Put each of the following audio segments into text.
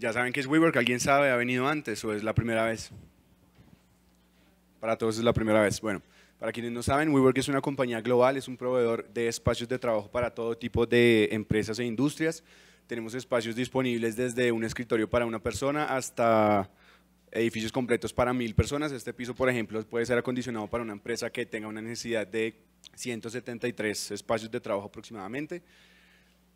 Ya saben que es WeWork, ¿alguien sabe? ¿Ha venido antes o es la primera vez? Para todos es la primera vez. Bueno, para quienes no saben, WeWork es una compañía global, es un proveedor de espacios de trabajo para todo tipo de empresas e industrias. Tenemos espacios disponibles desde un escritorio para una persona hasta edificios completos para mil personas. Este piso, por ejemplo, puede ser acondicionado para una empresa que tenga una necesidad de 173 espacios de trabajo aproximadamente.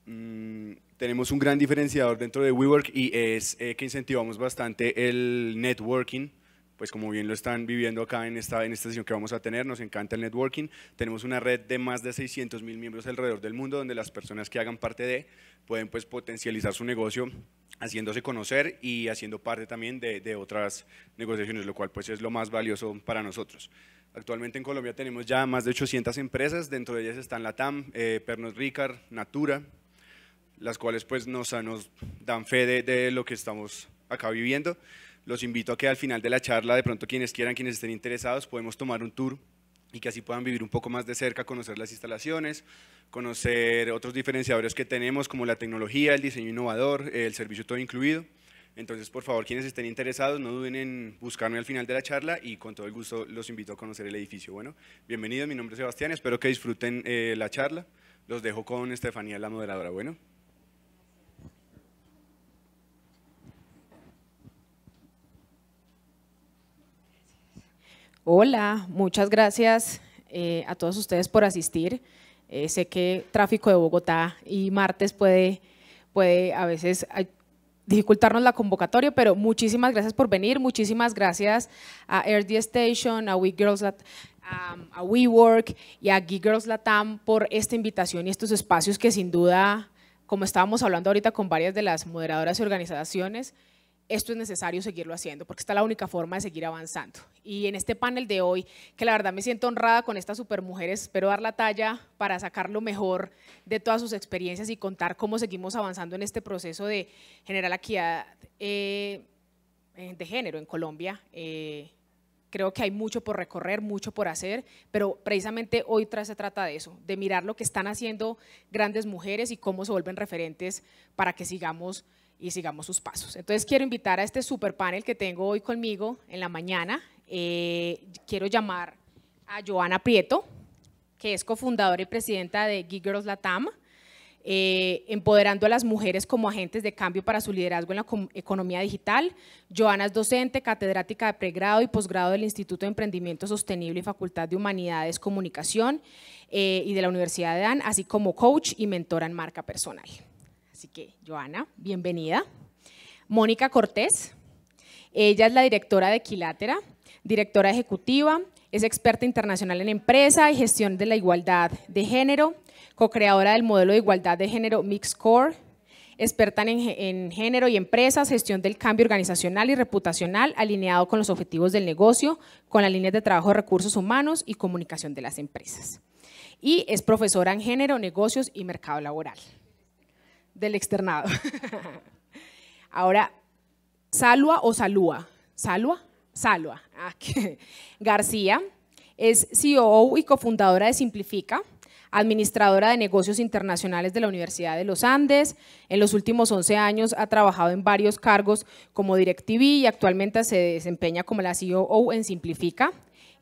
Mm, tenemos un gran diferenciador dentro de WeWork y es eh, que incentivamos bastante el networking pues como bien lo están viviendo acá en esta, en esta sesión que vamos a tener, nos encanta el networking. Tenemos una red de más de 600 mil miembros alrededor del mundo, donde las personas que hagan parte de pueden pues potencializar su negocio haciéndose conocer y haciendo parte también de, de otras negociaciones, lo cual pues es lo más valioso para nosotros. Actualmente en Colombia tenemos ya más de 800 empresas, dentro de ellas están Latam, TAM, eh, Pernos Ricard, Natura, las cuales pues nos, dan fe de, lo que estamos acá viviendo. Los invito a que al final de la charla, de pronto quienes quieran, quienes estén interesados, podemos tomar un tour y que así puedan vivir un poco más de cerca, conocer las instalaciones, conocer otros diferenciadores que tenemos como la tecnología, el diseño innovador, el servicio todo incluido. Entonces, por favor, quienes estén interesados, no duden en buscarme al final de la charla y con todo el gusto los invito a conocer el edificio. Bueno, bienvenidos, mi nombre es Sebastián, espero que disfruten eh, la charla. Los dejo con Estefanía, la moderadora. Bueno. Hola, muchas gracias eh, a todos ustedes por asistir. Eh, sé que tráfico de Bogotá y martes puede, puede a veces dificultarnos la convocatoria, pero muchísimas gracias por venir, muchísimas gracias a RD Station, a We Girls WeWork y a Geek Girls Latam por esta invitación y estos espacios que sin duda, como estábamos hablando ahorita con varias de las moderadoras y organizaciones, esto es necesario seguirlo haciendo, porque esta la única forma de seguir avanzando. Y en este panel de hoy, que la verdad me siento honrada con estas supermujeres, espero dar la talla para sacar lo mejor de todas sus experiencias y contar cómo seguimos avanzando en este proceso de generar equidad eh, de género en Colombia. Eh, creo que hay mucho por recorrer, mucho por hacer, pero precisamente hoy se trata de eso, de mirar lo que están haciendo grandes mujeres y cómo se vuelven referentes para que sigamos y sigamos sus pasos. Entonces quiero invitar a este super panel que tengo hoy conmigo en la mañana. Eh, quiero llamar a Joana Prieto, que es cofundadora y presidenta de Girls Latam, eh, empoderando a las mujeres como agentes de cambio para su liderazgo en la economía digital. Joana es docente, catedrática de pregrado y posgrado del Instituto de Emprendimiento Sostenible y Facultad de Humanidades, Comunicación eh, y de la Universidad de Dan, así como coach y mentora en marca personal. Así que, Joana, bienvenida. Mónica Cortés, ella es la directora de Quilátera, directora ejecutiva, es experta internacional en empresa y gestión de la igualdad de género, co-creadora del modelo de igualdad de género Core, experta en, en, género y empresas, gestión del cambio organizacional y reputacional alineado con los objetivos del negocio, con las líneas de trabajo de recursos humanos y comunicación de las empresas. Y es profesora en género, negocios y mercado laboral del externado. Ahora, Salua o Salúa. Salua, Salua. Ah, García es CEO y cofundadora de Simplifica, administradora de negocios internacionales de la Universidad de los Andes. En los últimos 11 años ha trabajado en varios cargos como DirecTV y actualmente se desempeña como la CEO en Simplifica,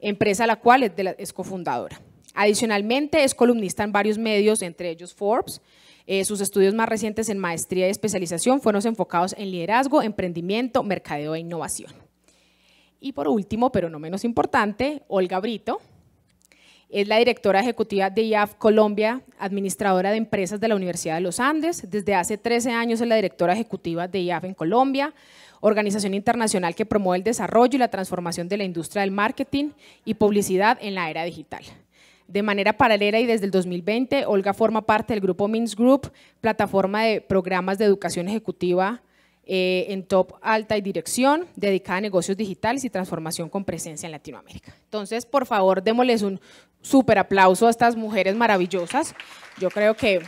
empresa la cual es cofundadora. Adicionalmente, es columnista en varios medios, entre ellos Forbes, eh, sus estudios más recientes en maestría y especialización fueron enfocados en liderazgo, emprendimiento, mercadeo e innovación. Y por último, pero no menos importante, Olga Brito, es la directora ejecutiva de IAF Colombia, administradora de empresas de la Universidad de los Andes. Desde hace 13 años es la directora ejecutiva de IAF en Colombia, organización internacional que promueve el desarrollo y la transformación de la industria del marketing y publicidad en la era digital. De manera paralela y desde el 2020, Olga forma parte del grupo Mins Group, plataforma de programas de educación ejecutiva eh, en top alta y dirección, dedicada a negocios digitales y transformación con presencia en Latinoamérica. Entonces, por favor, démosles un súper aplauso a estas mujeres maravillosas. Yo creo que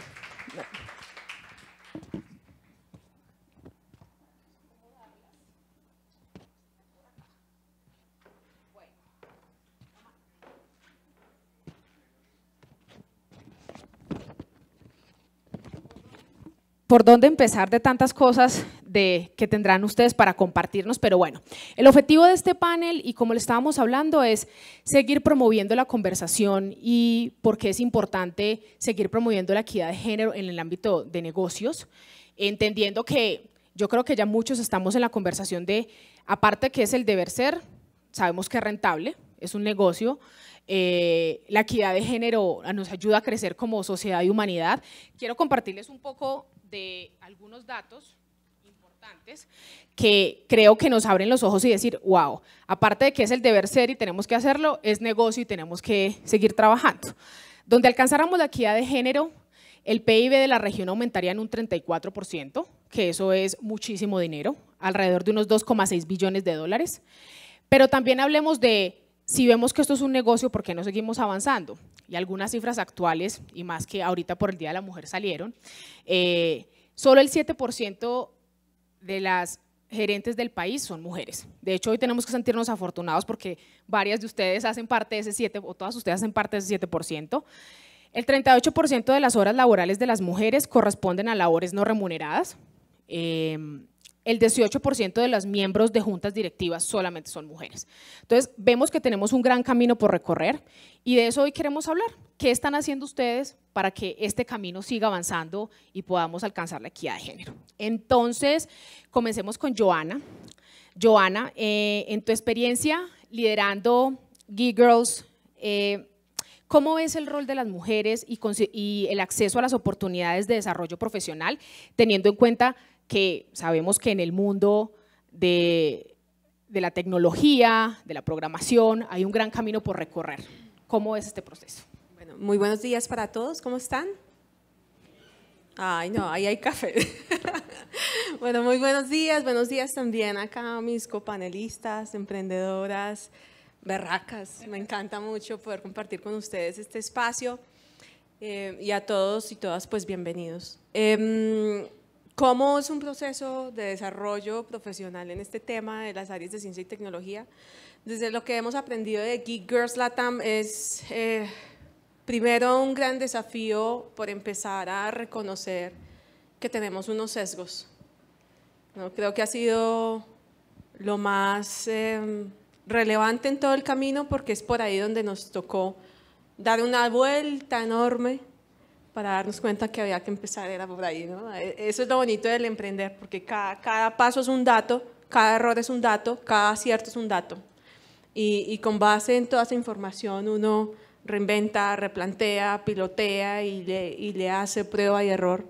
por dónde empezar de tantas cosas de, que tendrán ustedes para compartirnos, pero bueno, el objetivo de este panel y como le estábamos hablando es seguir promoviendo la conversación y por qué es importante seguir promoviendo la equidad de género en el ámbito de negocios, entendiendo que yo creo que ya muchos estamos en la conversación de, aparte que es el deber ser, sabemos que es rentable, es un negocio, eh, la equidad de género nos ayuda a crecer como sociedad y humanidad. Quiero compartirles un poco de algunos datos importantes que creo que nos abren los ojos y decir, wow, aparte de que es el deber ser y tenemos que hacerlo, es negocio y tenemos que seguir trabajando. Donde alcanzáramos la equidad de género, el PIB de la región aumentaría en un 34%, que eso es muchísimo dinero, alrededor de unos 2,6 billones de dólares. Pero también hablemos de, si vemos que esto es un negocio, ¿por qué no seguimos avanzando? y algunas cifras actuales, y más que ahorita por el Día de la Mujer salieron, eh, solo el 7% de las gerentes del país son mujeres. De hecho, hoy tenemos que sentirnos afortunados porque varias de ustedes hacen parte de ese 7, o todas ustedes hacen parte de ese 7%. El 38% de las horas laborales de las mujeres corresponden a labores no remuneradas. Eh, el 18% de los miembros de juntas directivas solamente son mujeres. Entonces, vemos que tenemos un gran camino por recorrer y de eso hoy queremos hablar. ¿Qué están haciendo ustedes para que este camino siga avanzando y podamos alcanzar la equidad de género? Entonces, comencemos con Joana. Joana, eh, en tu experiencia liderando Geek Girls, eh, ¿Cómo ves el rol de las mujeres y, y, el acceso a las oportunidades de desarrollo profesional, teniendo en cuenta que sabemos que en el mundo de, la tecnología, de la programación, hay un gran camino por recorrer. ¿Cómo es este proceso? Bueno, muy buenos días para todos, ¿cómo están? Ay, no, ahí hay café. bueno, muy buenos días, buenos días también acá a mis copanelistas, emprendedoras, berracas. Me encanta mucho poder compartir con ustedes este espacio eh, y a todos y todas, pues bienvenidos. Em, ¿Cómo es un proceso de desarrollo profesional en este tema de las áreas de ciencia y tecnología? Desde lo que hemos aprendido de Geek Girls Latam es, eh, primero, un gran desafío por empezar a reconocer que tenemos unos sesgos. ¿no? Creo que ha sido lo más em, relevante en todo el camino porque es por ahí donde nos tocó dar una vuelta enorme para darnos cuenta que había que empezar, era por ahí. ¿no? E, eso es lo bonito del emprender, porque cada, paso es un dato, cada error es un dato, cada acierto es un dato. Y, con base en toda esa información uno reinventa, replantea, pilotea y le, hace prueba y error.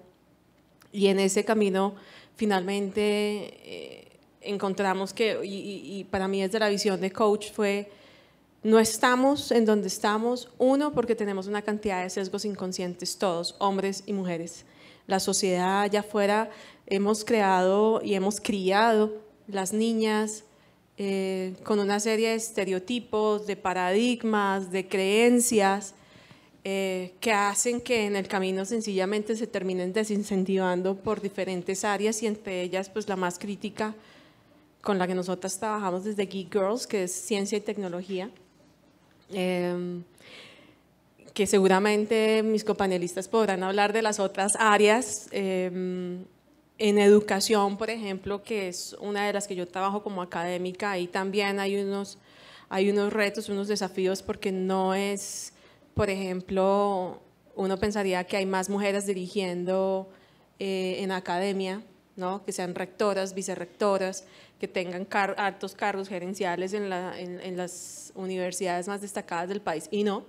Y en ese camino finalmente eh, encontramos que, y, y, para mí desde la visión de coach fue no estamos en donde estamos, uno, porque tenemos una cantidad de sesgos inconscientes todos, hombres y mujeres. La sociedad allá afuera hemos creado y hemos criado las niñas eh, con una serie de estereotipos, de paradigmas, de creencias eh, que hacen que en el camino sencillamente se terminen desincentivando por diferentes áreas y entre ellas pues la más crítica con la que nosotras trabajamos desde Geek Girls, que es ciencia y tecnología Em, que seguramente mis compañeristas podrán hablar de las otras áreas. Em, en educación, por ejemplo, que es una de las que yo trabajo como académica, y también hay unos, retos, unos desafíos, porque no es, por ejemplo, uno pensaría que hay más mujeres dirigiendo eh, en academia, ¿no? que sean rectoras, vicerrectoras, que tengan altos cargos gerenciales en, en, las universidades más destacadas del país. Y no,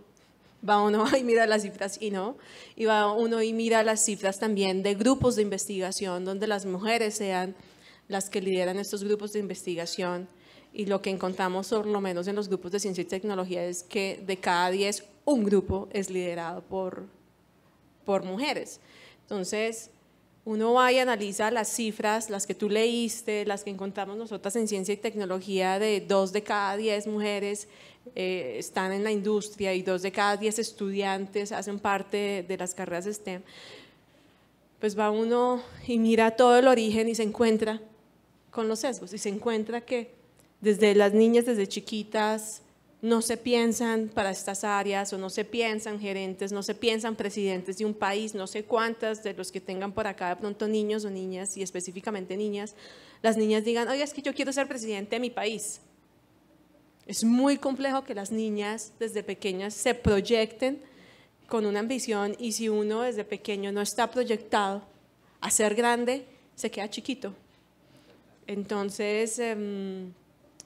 va uno y mira las cifras y no, y va uno y mira las cifras también de grupos de investigación donde las mujeres sean las que lideran estos grupos de investigación. Y lo que encontramos, por lo menos en los grupos de ciencia y tecnología, es que de cada 10, un grupo es liderado por, por mujeres. Entonces, uno va y analiza las cifras, las que tú leíste, las que encontramos nosotras en ciencia y tecnología, de dos de cada diez mujeres eh, están en la industria y dos de cada diez estudiantes hacen parte de las carreras STEM, pues va uno y mira todo el origen y se encuentra con los sesgos y se encuentra que desde las niñas, desde chiquitas, no se piensan para estas áreas o no se piensan gerentes, no se piensan presidentes de un país, no sé cuántas de los que tengan por acá de pronto niños o niñas y específicamente niñas, las niñas digan, oye, es que yo quiero ser presidente de mi país. Es muy complejo que las niñas desde pequeñas se proyecten con una ambición y si uno desde pequeño no está proyectado a ser grande, se queda chiquito. Entonces... Em,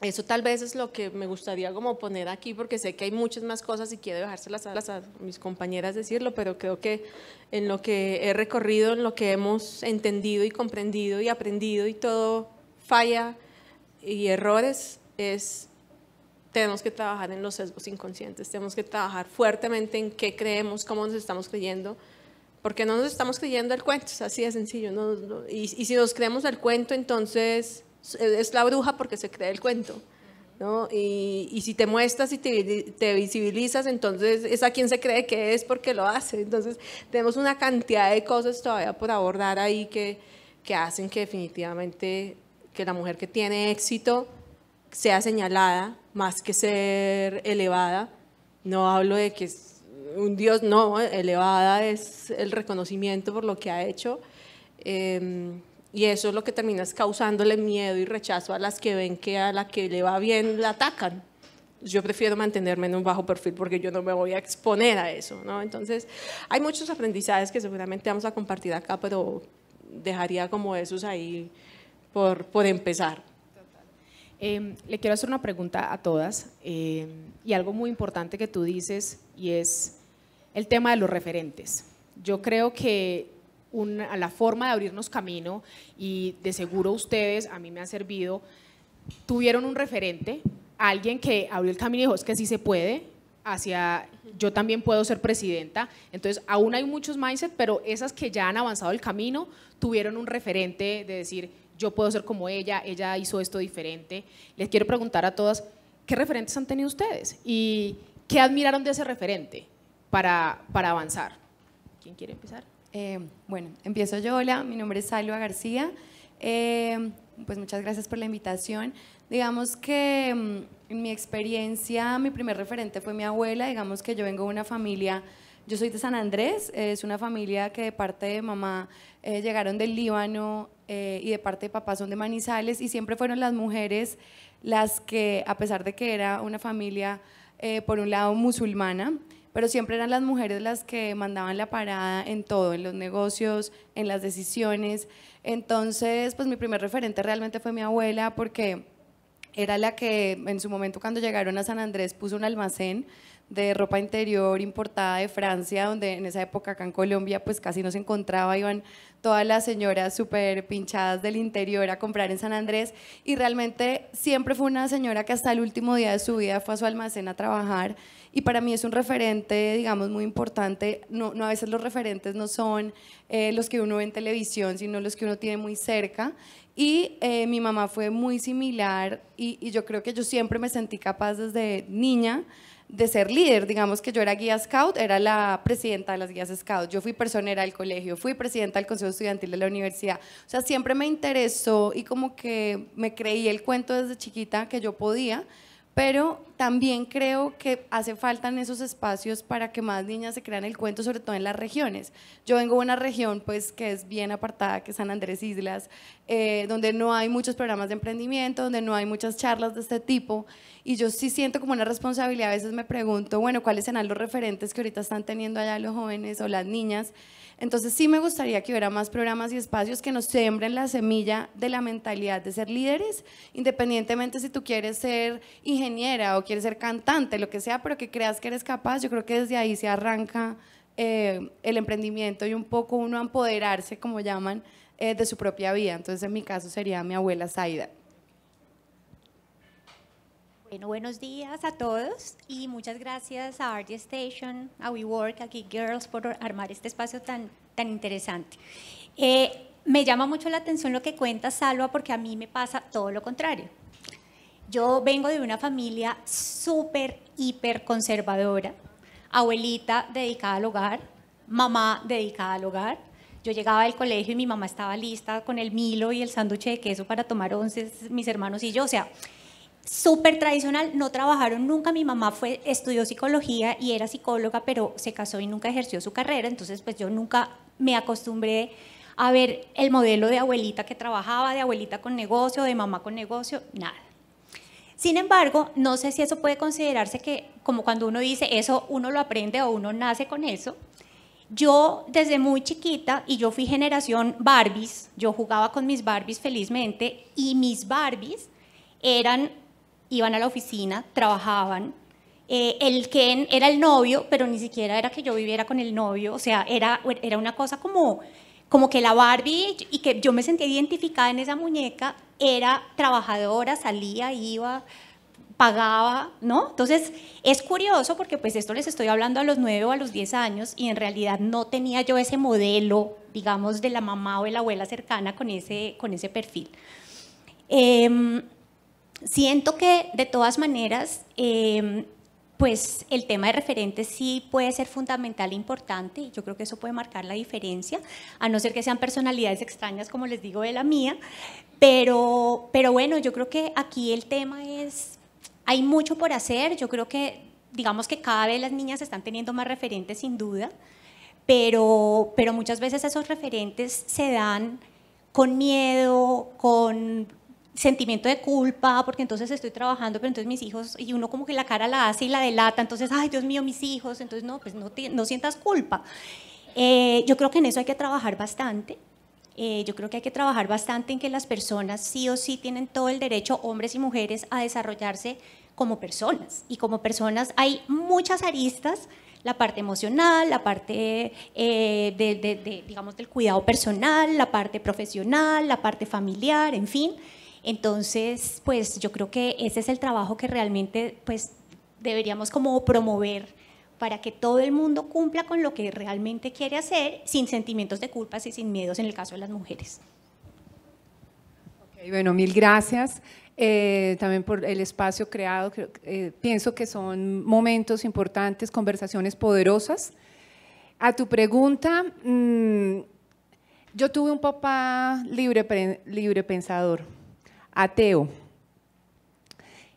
eso tal vez es lo que me gustaría como poner aquí, porque sé que hay muchas más cosas y quiero dejárselas a, a, mis compañeras decirlo, pero creo que en lo que he recorrido, en lo que hemos entendido y comprendido y aprendido y todo falla y errores, es tenemos que trabajar en los sesgos inconscientes, tenemos que trabajar fuertemente en qué creemos, cómo nos estamos creyendo, porque no nos estamos creyendo el cuento, es así de sencillo. y, y si nos creemos el cuento, entonces eh, es la bruja porque se cree el cuento. ¿No? Y, si te muestras y te, visibilizas, entonces es a quien se cree que es porque lo hace. Entonces tenemos una cantidad de cosas todavía por abordar ahí que, que hacen que definitivamente que la mujer que tiene éxito sea señalada más que ser elevada. No hablo de que es un dios, no, elevada es el reconocimiento por lo que ha hecho. Em, y eso es lo que terminas causándole miedo y rechazo a las que ven que a la que le va bien la atacan. Yo prefiero mantenerme en un bajo perfil porque yo no me voy a exponer a eso, ¿no? Entonces, hay muchos aprendizajes que seguramente vamos a compartir acá, pero dejaría como esos ahí por, por empezar. Em, le quiero hacer una pregunta a todas em, y algo muy importante que tú dices y es el tema de los referentes. Yo creo que a la forma de abrirnos camino y de seguro ustedes, a mí me ha servido, tuvieron un referente, alguien que abrió el camino y dijo, es que sí se puede, hacia yo también puedo ser presidenta. Entonces, aún hay muchos mindset, pero esas que ya han avanzado el camino tuvieron un referente de decir, yo puedo ser como ella, ella hizo esto diferente. Les quiero preguntar a todas, ¿qué referentes han tenido ustedes? ¿Y qué admiraron de ese referente para, para avanzar? ¿Quién quiere empezar? Eh, bueno, empiezo yo. Hola, mi nombre es Salva García. Eh, pues muchas gracias por la invitación. Digamos que mm, en mi experiencia, mi primer referente fue mi abuela. Digamos que yo vengo de una familia, yo soy de San Andrés, es una familia que de parte de mamá eh, llegaron del Líbano y de parte de papá son de Manizales y siempre fueron las mujeres las que, a pesar de que era una familia, por un lado, musulmana, pero siempre eran las mujeres las que mandaban la parada en todo, en los negocios, en las decisiones. Entonces, pues mi primer referente realmente fue mi abuela porque era la que en su momento cuando llegaron a San Andrés puso un almacén de ropa interior importada de Francia, donde en esa época acá en Colombia pues casi no se encontraba, iban todas las señoras súper pinchadas del interior a comprar en San Andrés y realmente siempre fue una señora que hasta el último día de su vida fue a su almacén a trabajar y para mí es un referente, digamos, muy importante. No, a veces los referentes no son eh, los que uno ve en televisión, sino los que uno tiene muy cerca. Y eh, mi mamá fue muy similar y yo creo que yo siempre me sentí capaz desde niña de ser líder. Digamos que yo era guía scout, era la presidenta de las guías scouts yo fui personera del colegio, fui presidenta del consejo estudiantil de la universidad. O sea, siempre me interesó y como que me creí el cuento desde chiquita que yo podía pero también creo que hace falta en esos espacios para que más niñas se crean el cuento, sobre todo en las regiones. Yo vengo de una región pues, que es bien apartada, que es San Andrés Islas, eh, donde no hay muchos programas de emprendimiento, donde no hay muchas charlas de este tipo, y yo sí siento como una responsabilidad, a veces me pregunto, bueno, ¿cuáles serán los referentes que ahorita están teniendo allá los jóvenes o las niñas? Entonces sí me gustaría que hubiera más programas y espacios que nos sembren la semilla de la mentalidad de ser líderes, independientemente si tú quieres ser ingeniera o quieres ser cantante, lo que sea, pero que creas que eres capaz, yo creo que desde ahí se arranca eh, el emprendimiento y un poco uno empoderarse, como llaman, eh, de su propia vida. Entonces en mi caso sería mi abuela Saida. Bueno, buenos días a todos y muchas gracias a Art Station, a WeWork, a Geek Girls por armar este espacio tan, tan interesante. Eh, me llama mucho la atención lo que cuenta Salva porque a mí me pasa todo lo contrario. Yo vengo de una familia súper, hiper conservadora, abuelita dedicada al hogar, mamá dedicada al hogar. Yo llegaba del colegio y mi mamá estaba lista con el milo y el sándwich de queso para tomar once, mis hermanos y yo. O sea, súper tradicional, no trabajaron nunca. Mi mamá fue, estudió psicología y era psicóloga, pero se casó y nunca ejerció su carrera. Entonces, pues yo nunca me acostumbré a ver el modelo de abuelita que trabajaba, de abuelita con negocio, de mamá con negocio, nada. Sin embargo, no sé si eso puede considerarse que, como cuando uno dice eso, uno lo aprende o uno nace con eso. Yo desde muy chiquita, y yo fui generación Barbies, yo jugaba con mis Barbies felizmente, y mis Barbies eran iban a la oficina, trabajaban. Eh, el que era el novio, pero ni siquiera era que yo viviera con el novio, o sea, era, era una cosa como, como que la Barbie, y que yo me sentía identificada en esa muñeca, era trabajadora, salía, iba, pagaba, ¿no? Entonces, es curioso porque pues esto les estoy hablando a los 9 o a los 10 años y en realidad no tenía yo ese modelo, digamos, de la mamá o de la abuela cercana con ese, con ese perfil. Em, siento que de todas maneras, em, pues el tema de referentes sí puede ser fundamental e importante y yo creo que eso puede marcar la diferencia, a no ser que sean personalidades extrañas como les digo de la mía, pero, pero bueno, yo creo que aquí el tema es, hay mucho por hacer, yo creo que digamos que cada vez las niñas están teniendo más referentes sin duda, pero, pero muchas veces esos referentes se dan con miedo, con sentimiento de culpa, porque entonces estoy trabajando, pero entonces mis hijos, y uno como que la cara la hace y la delata, entonces, ay Dios mío, mis hijos, entonces no, pues no, no sientas culpa. Eh, yo creo que en eso hay que trabajar bastante. Eh, yo creo que hay que trabajar bastante en que las personas sí o sí tienen todo el derecho, hombres y mujeres, a desarrollarse como personas. Y como personas hay muchas aristas, la parte emocional, la parte eh, de, digamos, del cuidado personal, la parte profesional, la parte familiar, en fin. Entonces, pues yo creo que ese es el trabajo que realmente pues, deberíamos como promover para que todo el mundo cumpla con lo que realmente quiere hacer sin sentimientos de culpas y sin miedos en el caso de las mujeres. bueno, mil gracias. Eh, también por el espacio creado. Eh, pienso que son momentos importantes, conversaciones poderosas. A tu pregunta, mm, yo tuve un papá libre, libre pensador ateo.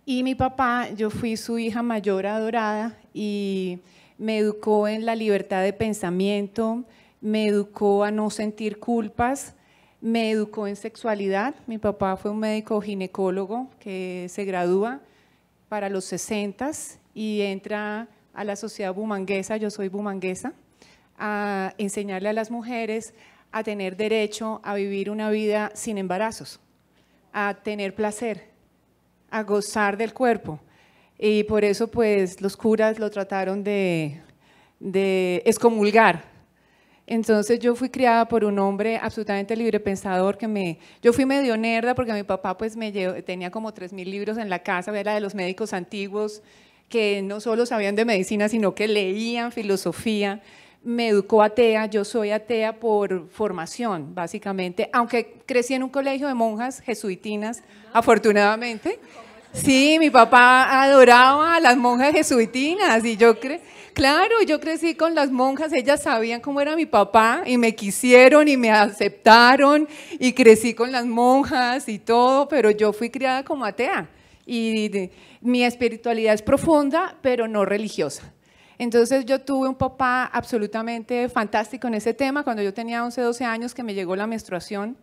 Y mi papá, yo fui su hija mayor adorada y me educó en la libertad de pensamiento, me educó a no sentir culpas, me educó en sexualidad. Mi papá fue un médico ginecólogo que se gradúa para los 60 y entra a la sociedad bumanguesa, yo soy bumanguesa, a enseñarle a las mujeres a tener derecho a vivir una vida sin embarazos a tener placer, a gozar del cuerpo. Y por eso pues los curas lo trataron de, de excomulgar. Entonces yo fui criada por un hombre absolutamente libre pensador que me, yo fui medio nerda porque mi papá pues me tenía como 3.000 libros en la casa, era de los médicos antiguos que no solo sabían de medicina, sino que leían filosofía me educó atea, yo soy atea por formación, básicamente, aunque crecí en un colegio de monjas jesuitinas, afortunadamente. Sí, mi papá adoraba a las monjas jesuitinas y yo creo, claro, yo crecí con las monjas, ellas sabían cómo era mi papá y me quisieron y me aceptaron y crecí con las monjas y todo, pero yo fui criada como atea y mi espiritualidad es profunda, pero no religiosa. Entonces yo tuve un papá absolutamente fantástico en ese tema. Cuando yo tenía 11, 12 años que me llegó la menstruación,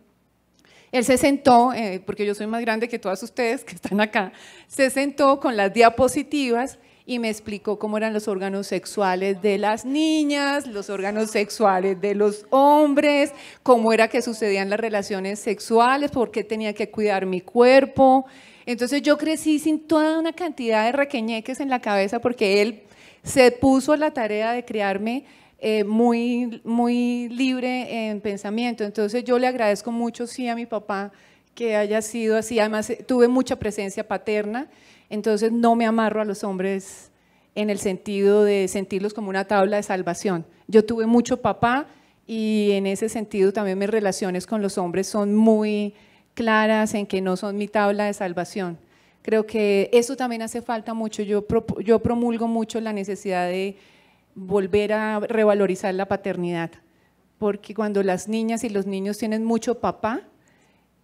él se sentó, eh, porque yo soy más grande que todas ustedes que están acá, se sentó con las diapositivas y me explicó cómo eran los órganos sexuales de las niñas, los órganos sexuales de los hombres, cómo era que sucedían las relaciones sexuales, por qué tenía que cuidar mi cuerpo. Entonces yo crecí sin toda una cantidad de requeñeques en la cabeza porque él se puso la tarea de criarme eh, muy, muy libre en pensamiento. Entonces yo le agradezco mucho, sí, a mi papá que haya sido así. Además, eh, tuve mucha presencia paterna, entonces no me amarro a los hombres en el sentido de sentirlos como una tabla de salvación. Yo tuve mucho papá y en ese sentido también mis relaciones con los hombres son muy claras en que no son mi tabla de salvación. Creo que eso también hace falta mucho. Yo, promulgo mucho la necesidad de volver a revalorizar la paternidad, porque cuando las niñas y los niños tienen mucho papá,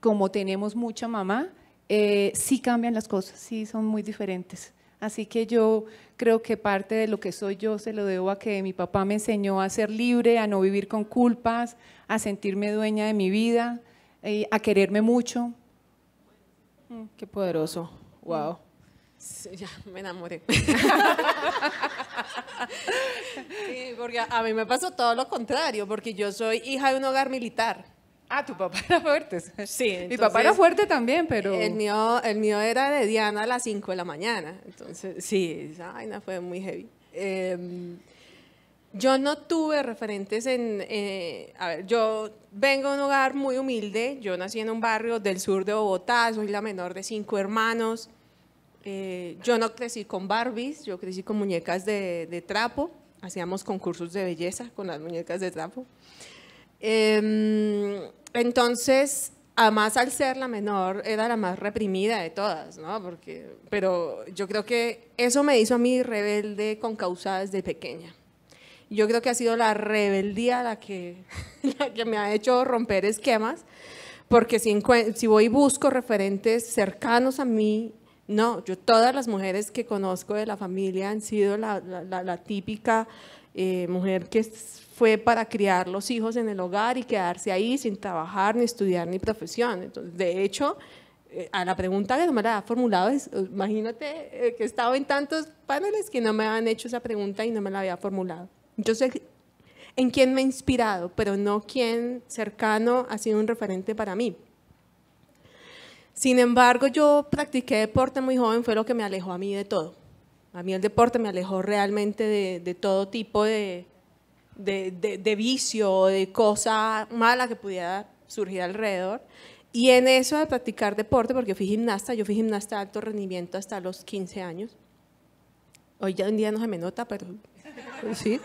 como tenemos mucha mamá, eh, sí cambian las cosas, sí son muy diferentes. Así que yo creo que parte de lo que soy yo se lo debo a que mi papá me enseñó a ser libre, a no vivir con culpas, a sentirme dueña de mi vida, eh, a quererme mucho. Mm, qué poderoso. Wow. ya me enamoré. sí, porque a mí me pasó todo lo contrario, porque yo soy hija de un hogar militar. Ah, tu papá era fuerte. Sí. Mi papá era fuerte también, pero... El mío, el mío era de Diana a las 5 de la mañana. Entonces, sí, esa vaina fue muy heavy. Em, yo no tuve referentes en... Eh, a ver, yo vengo de un hogar muy humilde. Yo nací en un barrio del sur de Bogotá. Soy la menor de cinco hermanos. Eh, yo no crecí con Barbies, yo crecí con muñecas de, trapo, hacíamos concursos de belleza con las muñecas de trapo. Em, entonces, además al ser la menor, era la más reprimida de todas, ¿no? Porque, pero yo creo que eso me hizo a mí rebelde con causa desde pequeña. Yo creo que ha sido la rebeldía la que, la que me ha hecho romper esquemas, porque si, si voy y busco referentes cercanos a mí no, yo todas las mujeres que conozco de la familia han sido la, típica eh, mujer que fue para criar los hijos en el hogar y quedarse ahí sin trabajar, ni estudiar, ni profesión. de hecho, eh, a la pregunta que no me la ha formulado es, eh, imagínate que he estado en tantos paneles que no me han hecho esa pregunta y no me la había formulado. Yo sé en quién me he inspirado, pero no quién cercano ha sido un referente para mí. Sin embargo, yo practiqué deporte muy joven, fue lo que me alejó a mí de todo. A mí el deporte me alejó realmente de, todo tipo de, de, de, de vicio, de cosa mala que pudiera surgir alrededor. Y en eso de practicar deporte, porque fui gimnasta, yo fui gimnasta de alto rendimiento hasta los 15 años. Hoy ya en día no se me nota, pero sí.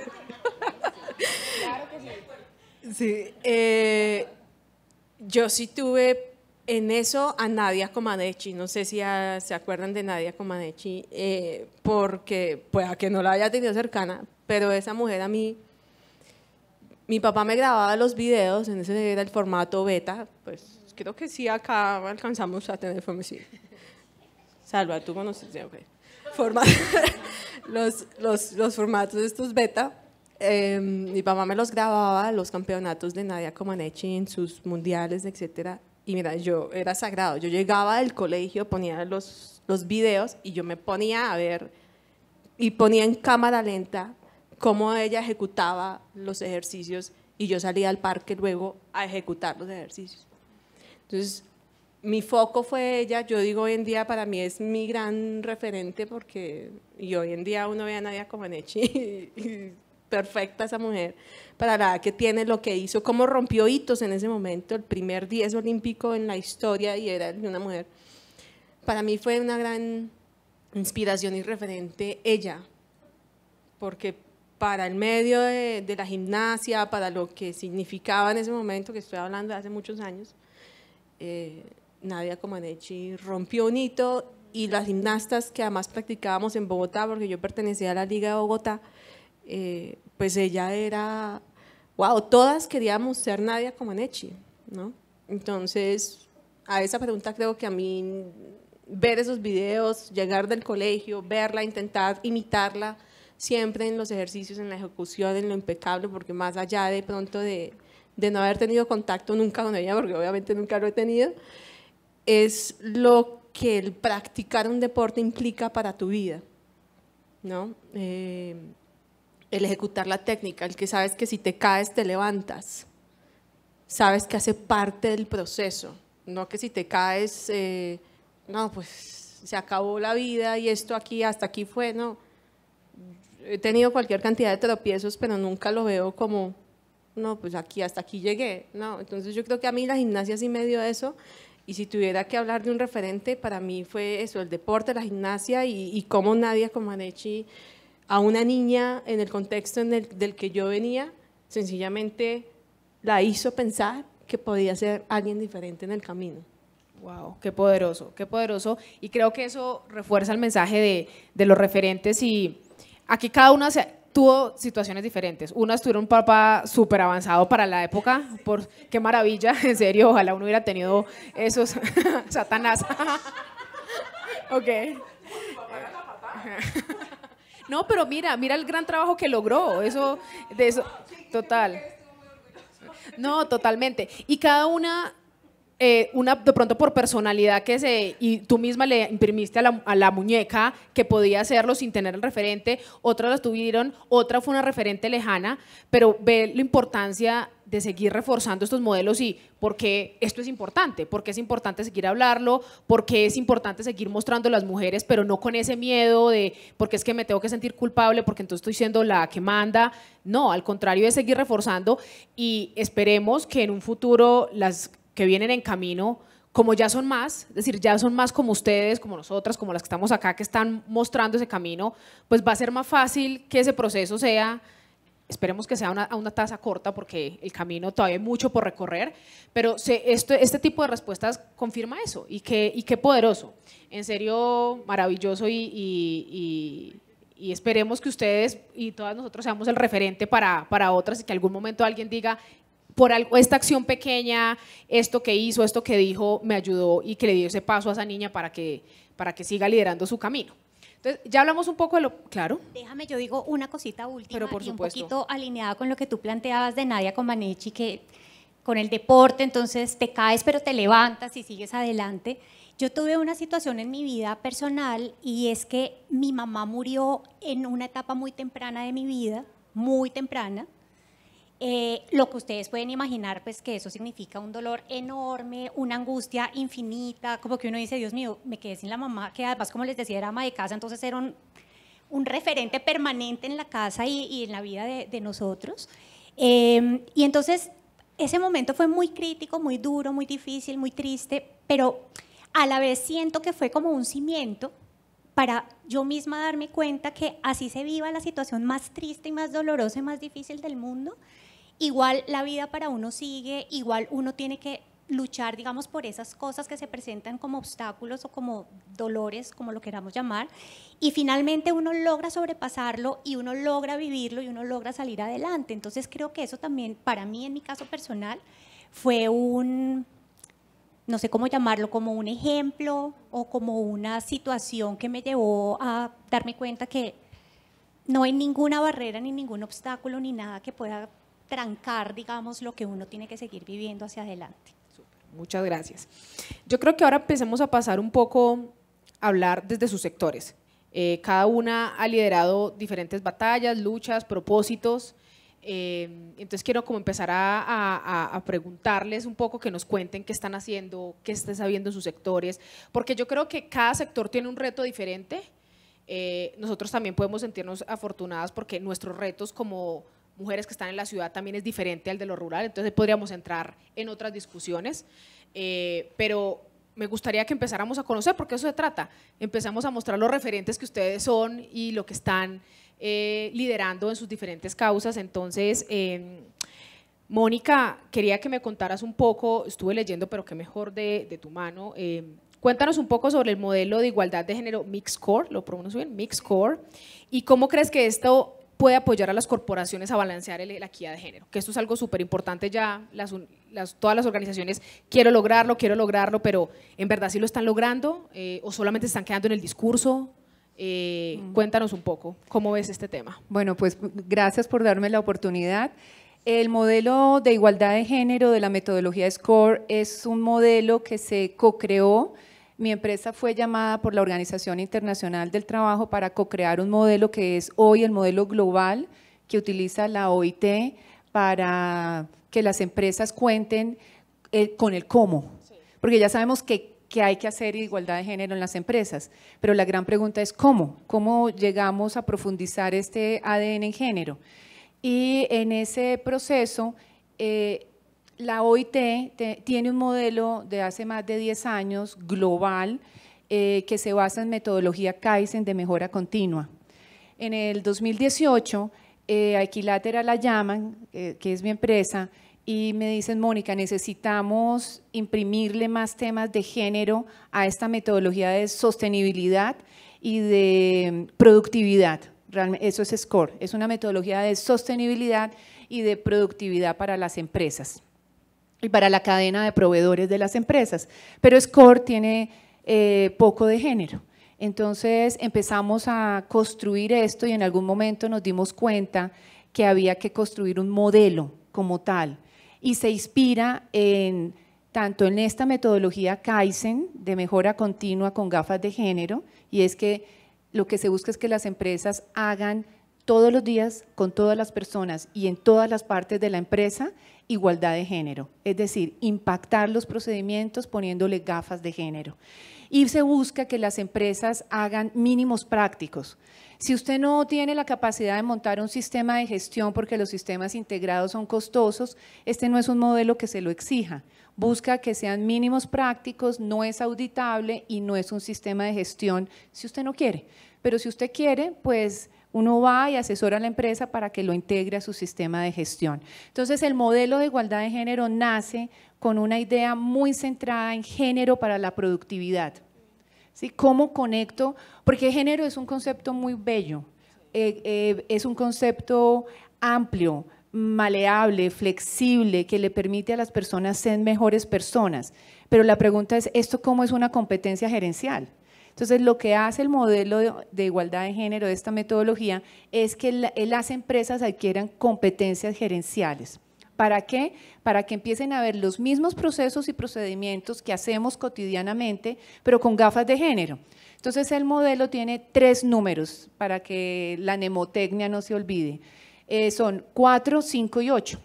Claro que sí. Eh, yo sí tuve en eso a Nadia Comaneci, no sé si se acuerdan de Nadia Comaneci, eh, porque pues a que no la haya tenido cercana, pero esa mujer a mí, mi papá me grababa los videos, en ese era el formato beta, pues creo que sí acá alcanzamos a tener forma, sí. Salva, tú conoces, sí, Forma, los, los, los formatos de estos beta, em, mi papá me los grababa, los campeonatos de Nadia Comaneci en sus mundiales, etcétera, y mira, yo era sagrado. Yo llegaba del colegio, ponía los, los videos y yo me ponía a ver y ponía en cámara lenta cómo ella ejecutaba los ejercicios y yo salía al parque luego a ejecutar los ejercicios. Entonces, mi foco fue ella. Yo digo hoy en día para mí es mi gran referente porque y hoy en día uno ve a Nadia como y, y perfecta esa mujer para la que tiene, lo que hizo, cómo rompió hitos en ese momento, el primer 10 olímpico en la historia y era de una mujer. Para mí fue una gran inspiración y referente ella, porque para el medio de, la gimnasia, para lo que significaba en ese momento, que estoy hablando de hace muchos años, eh, Nadia Comaneci rompió un hito y las gimnastas que además practicábamos en Bogotá, porque yo pertenecía a la Liga de Bogotá, eh, pues ella era, wow, todas queríamos ser Nadia Comaneci, ¿no? Entonces, a esa pregunta creo que a mí ver esos videos, llegar del colegio, verla, intentar imitarla, siempre en los ejercicios, en la ejecución, en lo impecable, porque más allá de pronto de, no haber tenido contacto nunca con ella, porque obviamente nunca lo he tenido, es lo que el practicar un deporte implica para tu vida, ¿no? Eh, el ejecutar la técnica, el que sabes que si te caes te levantas, sabes que hace parte del proceso, no que si te caes, eh, no, pues se acabó la vida y esto aquí, hasta aquí fue, no. He tenido cualquier cantidad de tropiezos, pero nunca lo veo como, no, pues aquí, hasta aquí llegué, no. Entonces yo creo que a mí la gimnasia sí medio de eso. Y si tuviera que hablar de un referente, para mí fue eso, el deporte, la gimnasia y, y cómo Nadia Comaneci a una niña en el contexto en el, del que yo venía, sencillamente la hizo pensar que podía ser alguien diferente en el camino. Wow, qué poderoso, qué poderoso. Y creo que eso refuerza el mensaje de, los referentes y aquí cada una tuvo situaciones diferentes. Uno estuvo un papá súper avanzado para la época, por qué maravilla, en serio, ojalá uno hubiera tenido esos satanás. ok. No, pero mira, mira el gran trabajo que logró. Eso, de eso, total. No, totalmente. Y cada una, eh, una de pronto por personalidad que se, y tú misma le imprimiste a la, a la muñeca que podía hacerlo sin tener el referente, otras las tuvieron, otra fue una referente lejana, pero ve la importancia de seguir reforzando estos modelos y por qué esto es importante, por qué es importante seguir hablarlo, por qué es importante seguir mostrando a las mujeres, pero no con ese miedo de porque es que me tengo que sentir culpable, porque entonces estoy siendo la que manda. No, al contrario es seguir reforzando y esperemos que en un futuro las que vienen en camino como ya son más, es decir, ya son más como ustedes, como nosotras, como las que estamos acá, que están mostrando ese camino, pues va a ser más fácil que ese proceso sea esperemos que sea una, a una tasa corta porque el camino todavía hay mucho por recorrer, pero este, este tipo de respuestas confirma eso y qué y poderoso, en serio maravilloso y, y, y, esperemos que ustedes y todas nosotros seamos el referente para, para otras y que algún momento alguien diga, por esta acción pequeña, esto que hizo, esto que dijo, me ayudó y que le dio ese paso a esa niña para que, para que siga liderando su camino. Entonces, ya hablamos un poco de lo. Claro. Déjame, yo digo una cosita última. Pero por y Un poquito alineada con lo que tú planteabas de Nadia Comaneci, que con el deporte, entonces te caes, pero te levantas y sigues adelante. Yo tuve una situación en mi vida personal y es que mi mamá murió en una etapa muy temprana de mi vida, muy temprana, eh, lo que ustedes pueden imaginar, pues que eso significa un dolor enorme, una angustia infinita, como que uno dice, Dios mío, me quedé sin la mamá, que además, como les decía, era ama de casa, entonces era un, referente permanente en la casa y, en la vida de, nosotros. Em, y entonces, ese momento fue muy crítico, muy duro, muy difícil, muy triste, pero a la vez siento que fue como un cimiento para yo misma darme cuenta que así se viva la situación más triste y más dolorosa y más difícil del mundo, igual la vida para uno sigue, igual uno tiene que luchar, digamos, por esas cosas que se presentan como obstáculos o como dolores, como lo queramos llamar, y finalmente uno logra sobrepasarlo y uno logra vivirlo y uno logra salir adelante. Entonces creo que eso también, para mí en mi caso personal, fue un, no sé cómo llamarlo, como un ejemplo o como una situación que me llevó a darme cuenta que no hay ninguna barrera ni ningún obstáculo ni nada que pueda trancar, digamos, lo que uno tiene que seguir viviendo hacia adelante. muchas gracias. Yo creo que ahora empecemos a pasar un poco a hablar desde sus sectores. Eh, cada una ha liderado diferentes batallas, luchas, propósitos. Eh, entonces quiero como empezar a, preguntarles un poco que nos cuenten qué están haciendo, qué están sabiendo en sus sectores, porque yo creo que cada sector tiene un reto diferente. Eh, nosotros también podemos sentirnos afortunadas porque nuestros retos como mujeres que están en la ciudad también es diferente al de lo rural, entonces podríamos entrar en otras discusiones, eh, pero me gustaría que empezáramos a conocer, porque eso se trata, empezamos a mostrar los referentes que ustedes son y lo que están eh, liderando en sus diferentes causas, entonces... Em, Mónica, quería que me contaras un poco, estuve leyendo, pero qué mejor de, tu mano. Em, cuéntanos un poco sobre el modelo de igualdad de género Mixcore, lo pronuncio bien, Mixcore, y cómo crees que esto puede apoyar a las corporaciones a balancear la equidad de género, que esto es algo súper importante ya, las, las, todas las organizaciones quiero lograrlo, quiero lograrlo, pero en verdad sí lo están logrando eh, o solamente están quedando en el discurso. Eh, mm. Cuéntanos un poco, ¿cómo ves este tema? Bueno, pues gracias por darme la oportunidad. El modelo de igualdad de género de la metodología SCORE es un modelo que se co-creó mi empresa fue llamada por la Organización Internacional del Trabajo para co-crear un modelo que es hoy el modelo global que utiliza la OIT para que las empresas cuenten eh, con el cómo. Porque ya sabemos que, hay que hacer igualdad de género en las empresas, pero la gran pregunta es cómo, cómo llegamos a profundizar este ADN en género. Y en ese proceso... Eh, la OIT tiene un modelo de hace más de 10 años global eh, que se basa en metodología Kaizen de mejora continua. En el 2018, eh, la llaman, eh, que es mi empresa, y me dicen, Mónica, necesitamos imprimirle más temas de género a esta metodología de sostenibilidad y de mm, productividad. Eso es SCORE, es una metodología de sostenibilidad y de productividad para las empresas y para la cadena de proveedores de las empresas. Pero SCORE tiene eh, poco de género. Entonces empezamos a construir esto y en algún momento nos dimos cuenta que había que construir un modelo como tal. Y se inspira en tanto en esta metodología Kaizen de mejora continua con gafas de género, y es que lo que se busca es que las empresas hagan todos los días con todas las personas y en todas las partes de la empresa igualdad de género, es decir, impactar los procedimientos poniéndole gafas de género. Y se busca que las empresas hagan mínimos prácticos. Si usted no tiene la capacidad de montar un sistema de gestión porque los sistemas integrados son costosos, este no es un modelo que se lo exija. Busca que sean mínimos prácticos, no es auditable y no es un sistema de gestión si usted no quiere. Pero si usted quiere, pues uno va y asesora a la empresa para que lo integre a su sistema de gestión. Entonces, el modelo de igualdad de género nace con una idea muy centrada en género para la productividad. ¿Sí? ¿Cómo conecto? Porque género es un concepto muy bello, eh, eh, es un concepto amplio, maleable, flexible, que le permite a las personas ser mejores personas. Pero la pregunta es, ¿esto cómo es una competencia gerencial? Entonces, lo que hace el modelo de, igualdad de género de esta metodología es que eh, las empresas adquieran competencias gerenciales. ¿Para qué? Para que empiecen a ver los mismos procesos y procedimientos que hacemos cotidianamente, pero con gafas de género. Entonces el modelo tiene tres números para que la nemotecnia no se olvide. Eh, son cuatro, cinco y ocho.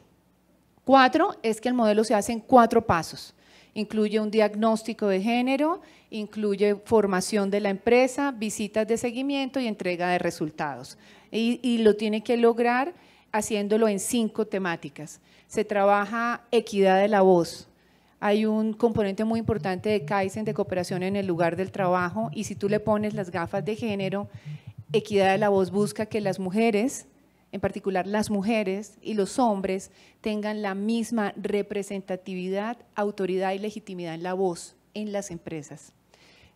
Cuatro es que el modelo se hace en cuatro pasos. Incluye un diagnóstico de género, incluye formación de la empresa, visitas de seguimiento y entrega de resultados. Y, lo tiene que lograr haciéndolo en cinco temáticas. Se trabaja equidad de la voz, hay un componente muy importante de Kaizen, de cooperación en el lugar del trabajo, y si tú le pones las gafas de género, Equidad de la Voz busca que las mujeres en particular las mujeres y los hombres, tengan la misma representatividad, autoridad y legitimidad en la voz en las empresas.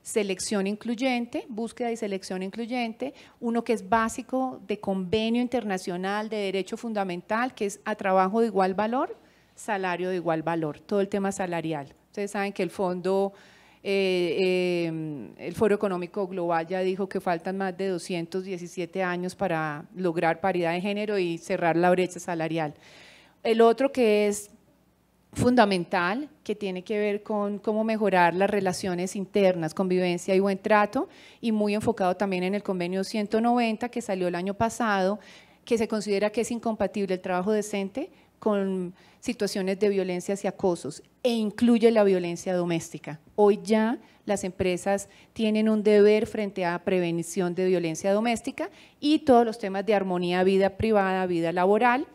Selección incluyente, búsqueda y selección incluyente, uno que es básico de convenio internacional de derecho fundamental, que es a trabajo de igual valor, salario de igual valor, todo el tema salarial. Ustedes saben que el fondo eh, eh, el Foro Económico Global ya dijo que faltan más de 217 años para lograr paridad de género y cerrar la brecha salarial. El otro que es fundamental, que tiene que ver con cómo mejorar las relaciones internas, convivencia y buen trato, y muy enfocado también en el convenio 190 que salió el año pasado, que se considera que es incompatible el trabajo decente con situaciones de violencias y acosos e incluye la violencia doméstica. Hoy ya las empresas tienen un deber frente a prevención de violencia doméstica y todos los temas de armonía, vida privada, vida laboral.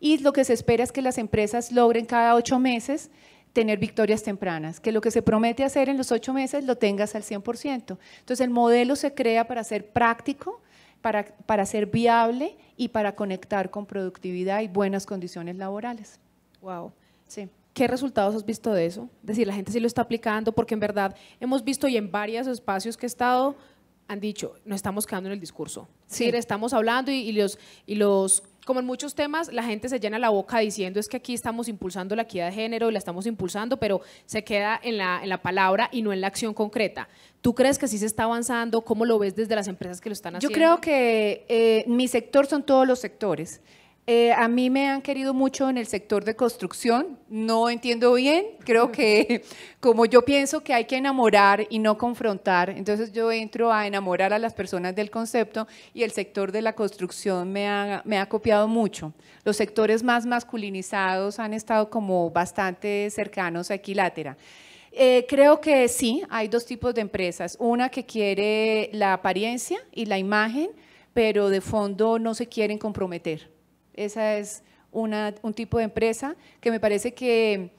Y lo que se espera es que las empresas logren cada ocho meses tener victorias tempranas, que lo que se promete hacer en los ocho meses lo tengas al 100%. Entonces el modelo se crea para ser práctico, para, para ser viable y para conectar con productividad y buenas condiciones laborales. Wow, sí. ¿Qué resultados has visto de eso? Es decir, la gente sí lo está aplicando, porque en verdad hemos visto y en varios espacios que he estado han dicho, no estamos quedando en el discurso. Sí, estamos hablando y, los, y los, como en muchos temas, la gente se llena la boca diciendo es que aquí estamos impulsando la equidad de género y la estamos impulsando, pero se queda en la, palabra y no en la acción concreta. ¿Tú crees que sí se está avanzando? ¿Cómo lo ves desde las empresas que lo están haciendo? Yo creo que eh, mi sector son todos los sectores. Eh, a mí me han querido mucho en el sector de construcción, no entiendo bien, creo que como yo pienso que hay que enamorar y no confrontar, entonces yo entro a enamorar a las personas del concepto y el sector de la construcción me ha, copiado mucho. Los sectores más masculinizados han estado como bastante cercanos a Equilátera. Eh, creo que sí, hay dos tipos de empresas, una que quiere la apariencia y la imagen, pero de fondo no se quieren comprometer. Esa es un tipo de empresa que me parece que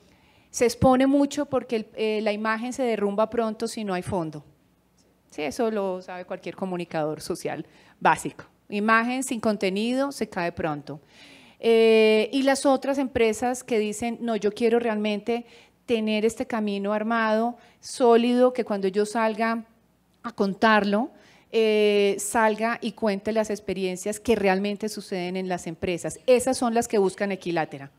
se expone mucho porque eh, la imagen se derrumba pronto si no hay fondo. Sí, eso lo sabe cualquier comunicador social básico. Imagen sin contenido se cae pronto. Eh, y las otras empresas que dicen, no, yo quiero realmente tener este camino armado, sólido, que cuando yo salga a contarlo, eh, salga y cuente las experiencias que realmente suceden en las empresas. Esas son las que buscan Equilátera,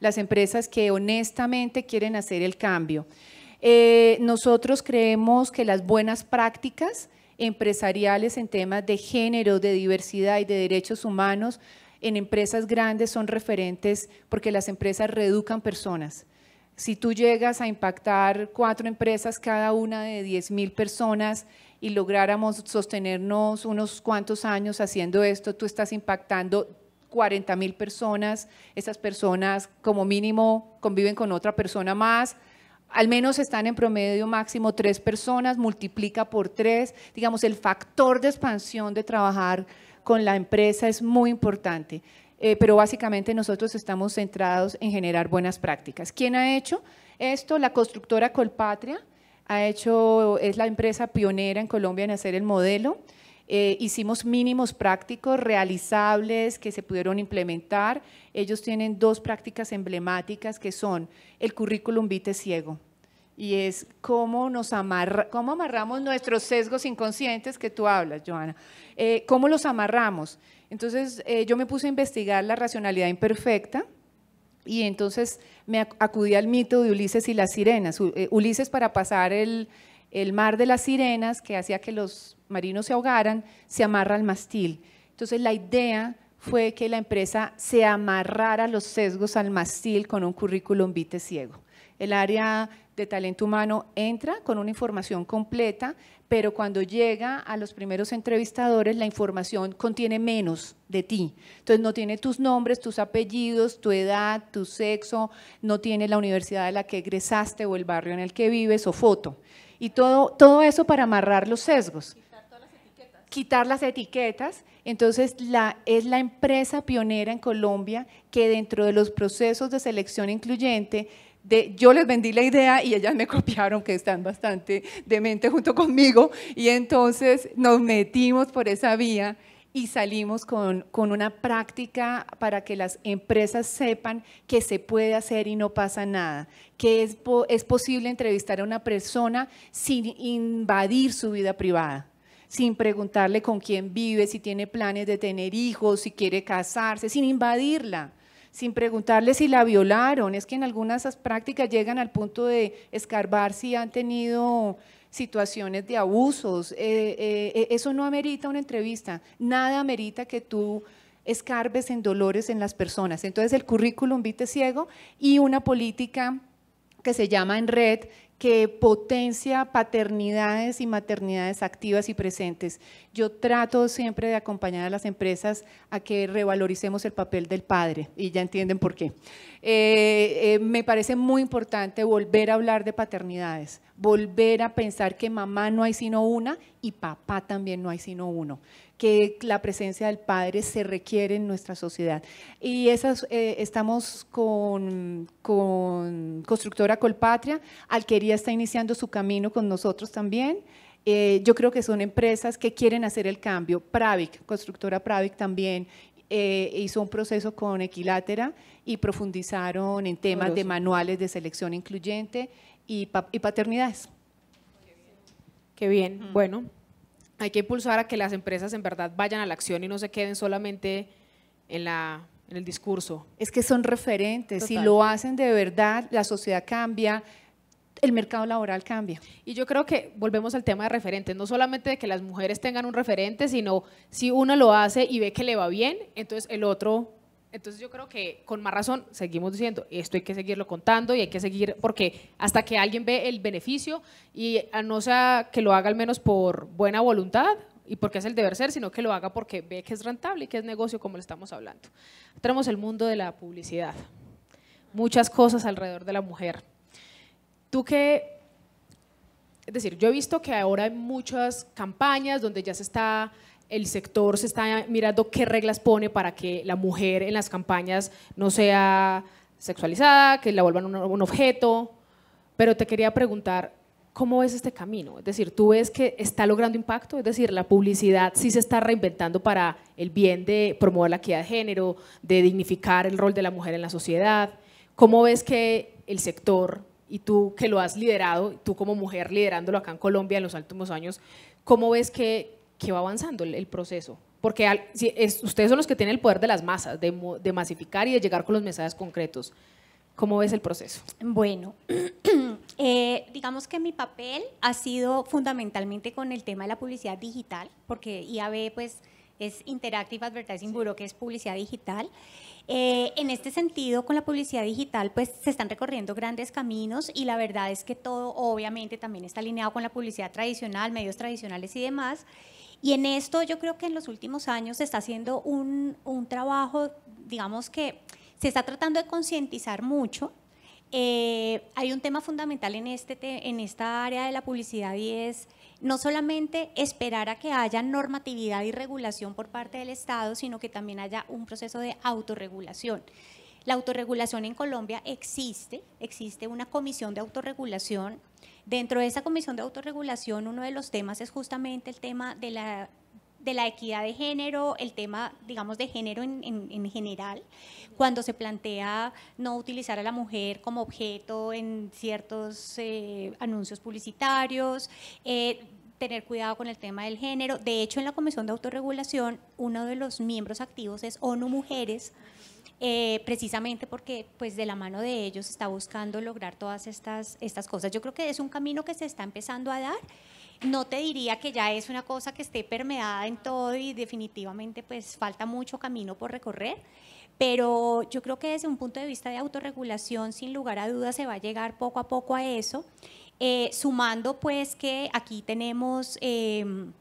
las empresas que honestamente quieren hacer el cambio. Eh, nosotros creemos que las buenas prácticas empresariales en temas de género, de diversidad y de derechos humanos en empresas grandes son referentes porque las empresas reeducan personas. Si tú llegas a impactar cuatro empresas, cada una de 10.000 personas, y lográramos sostenernos unos cuantos años haciendo esto, tú estás impactando 40 mil personas, esas personas como mínimo conviven con otra persona más, al menos están en promedio máximo tres personas, multiplica por tres, digamos, el factor de expansión de trabajar con la empresa es muy importante. Eh, pero básicamente nosotros estamos centrados en generar buenas prácticas. ¿Quién ha hecho esto? La constructora Colpatria, hecho, es la empresa pionera en Colombia en hacer el modelo. Eh, hicimos mínimos prácticos realizables que se pudieron implementar. Ellos tienen dos prácticas emblemáticas que son el currículum vite ciego y es cómo nos amarra, cómo amarramos nuestros sesgos inconscientes que tú hablas, Joana. Eh, ¿Cómo los amarramos? Entonces eh, yo me puse a investigar la racionalidad imperfecta, y entonces me acudí al mito de Ulises y las sirenas. Eh, Ulises para pasar el, mar de las sirenas, que hacía que los marinos se ahogaran, se amarra al mastil. Entonces la idea fue que la empresa se amarrara los sesgos al mastil con un currículum vite ciego. El área de talento humano entra con una información completa, pero cuando llega a los primeros entrevistadores la información contiene menos de ti. Entonces no tiene tus nombres, tus apellidos, tu edad, tu sexo, no tiene la universidad de la que egresaste o el barrio en el que vives o foto. Y todo, todo eso para amarrar los sesgos. Quitar las etiquetas. Quitar las etiquetas. Entonces, la, es la empresa pionera en Colombia que dentro de los procesos de selección incluyente yo les vendí la idea y ellas me copiaron, que están bastante demente junto conmigo, y entonces nos metimos por esa vía y salimos con, una práctica para que las empresas sepan que se puede hacer y no pasa nada, que es, es posible entrevistar a una persona sin invadir su vida privada sin preguntarle con quién vive, si tiene planes de tener hijos, si quiere casarse, sin invadirla sin preguntarle si la violaron. Es que en algunas prácticas llegan al punto de escarbar si han tenido situaciones de abusos. Eh, eh, eh, eso no amerita una entrevista. Nada amerita que tú escarbes en dolores en las personas. Entonces el currículum vite ciego y una política que se llama en red, que potencia paternidades y maternidades activas y presentes. Yo trato siempre de acompañar a las empresas a que revaloricemos el papel del padre y ya entienden por qué. Eh, eh, me parece muy importante volver a hablar de paternidades, volver a pensar que mamá no hay sino una y papá también no hay sino uno que la presencia del Padre se requiere en nuestra sociedad. Y esas, eh, estamos con, con Constructora Colpatria, Alquería está iniciando su camino con nosotros también. Eh, yo creo que son empresas que quieren hacer el cambio. Pravic, Constructora Pravic también eh, hizo un proceso con Equilátera y profundizaron en temas de manuales de selección incluyente y, y paternidades. Qué bien. Mm. Bueno, hay que impulsar a que las empresas en verdad vayan a la acción y no se queden solamente en la en el discurso. Es que son referentes, si lo hacen de verdad, la sociedad cambia, el mercado laboral cambia. Y yo creo que volvemos al tema de referentes, no solamente de que las mujeres tengan un referente, sino si uno lo hace y ve que le va bien, entonces el otro entonces yo creo que con más razón seguimos diciendo, esto hay que seguirlo contando y hay que seguir, porque hasta que alguien ve el beneficio y ah, no sea que lo haga al menos por buena voluntad y porque es el deber ser, sino que lo haga porque ve que es rentable y que es negocio como le estamos hablando. Tenemos el mundo de la publicidad, muchas cosas alrededor de la mujer. Tú que, es decir, yo he visto que ahora hay muchas campañas donde ya se está el sector se está mirando qué reglas pone para que la mujer en las campañas no sea sexualizada, que la vuelvan un, objeto. Pero te quería preguntar, ¿cómo ves este camino? Es decir, ¿tú ves que está logrando impacto? Es decir, la publicidad sí se está reinventando para el bien de promover la equidad de género, de dignificar el rol de la mujer en la sociedad. ¿Cómo ves que el sector y tú que lo has liderado, tú como mujer liderándolo acá en Colombia en los últimos años, ¿cómo ves que, que va avanzando el, proceso. Porque es, ustedes son los que tienen el poder de las masas, de, masificar y de llegar con los mensajes concretos. ¿Cómo ves el proceso? Bueno, eh, digamos que mi papel ha sido fundamentalmente con el tema de la publicidad digital, porque IAB pues es Interactive Advertising Bureau, que es publicidad digital. Eh, en este sentido, con la publicidad digital, pues se están recorriendo grandes caminos y la verdad es que todo obviamente también está alineado con la publicidad tradicional, medios tradicionales y demás. Y en esto yo creo que en los últimos años se está haciendo un, trabajo, digamos que se está tratando de concientizar mucho. Eh, hay un tema fundamental en, este en esta área de la publicidad y es no solamente esperar a que haya normatividad y regulación por parte del Estado, sino que también haya un proceso de autorregulación. La autorregulación en Colombia existe, existe una comisión de autorregulación Dentro de esa comisión de autorregulación, uno de los temas es justamente el tema de la equidad de género, el tema, digamos, de género en, general, cuando se plantea no utilizar a la mujer como objeto en ciertos eh, anuncios publicitarios. Eh, tener cuidado con el tema del género. De hecho, en la Comisión de Autorregulación, uno de los miembros activos es ONU Mujeres, eh, precisamente porque pues de la mano de ellos está buscando lograr todas estas, estas cosas. Yo creo que es un camino que se está empezando a dar. No te diría que ya es una cosa que esté permeada en todo y definitivamente pues falta mucho camino por recorrer, pero yo creo que desde un punto de vista de autorregulación sin lugar a dudas se va a llegar poco a poco a eso, eh, sumando pues que aquí tenemos... Em,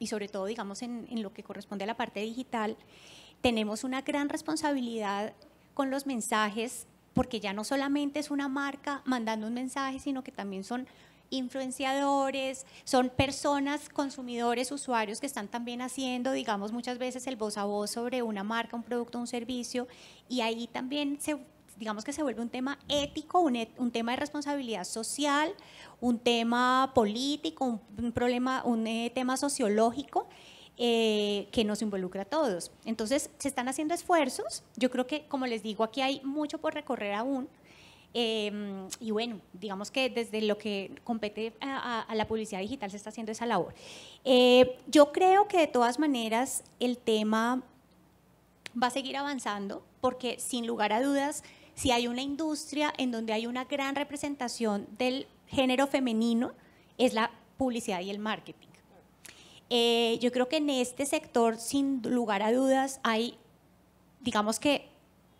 y sobre todo, digamos, en, en, lo que corresponde a la parte digital, tenemos una gran responsabilidad con los mensajes, porque ya no solamente es una marca mandando un mensaje, sino que también son influenciadores, son personas, consumidores, usuarios que están también haciendo, digamos, muchas veces el voz a voz sobre una marca, un producto, un servicio, y ahí también se digamos que se vuelve un tema ético, un, tema de responsabilidad social, un tema político, un, problema, un eh, tema sociológico eh, que nos involucra a todos. Entonces, se están haciendo esfuerzos. Yo creo que, como les digo, aquí hay mucho por recorrer aún. Em, y bueno, digamos que desde lo que compete a, la publicidad digital se está haciendo esa labor. Eh, yo creo que de todas maneras el tema va a seguir avanzando porque sin lugar a dudas, si hay una industria en donde hay una gran representación del género femenino, es la publicidad y el marketing. Eh, yo creo que en este sector, sin lugar a dudas, hay, digamos que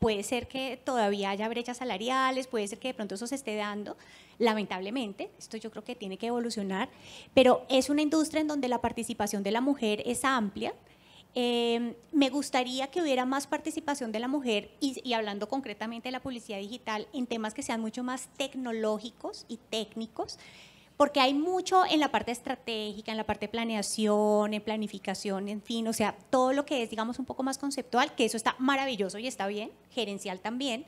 puede ser que todavía haya brechas salariales, puede ser que de pronto eso se esté dando, lamentablemente, esto yo creo que tiene que evolucionar, pero es una industria en donde la participación de la mujer es amplia. Em, me gustaría que hubiera más participación de la mujer y, y, hablando concretamente de la publicidad digital en temas que sean mucho más tecnológicos y técnicos porque hay mucho en la parte estratégica, en la parte de planeación, en planificación, en fin, o sea, todo lo que es, digamos, un poco más conceptual, que eso está maravilloso y está bien, gerencial también,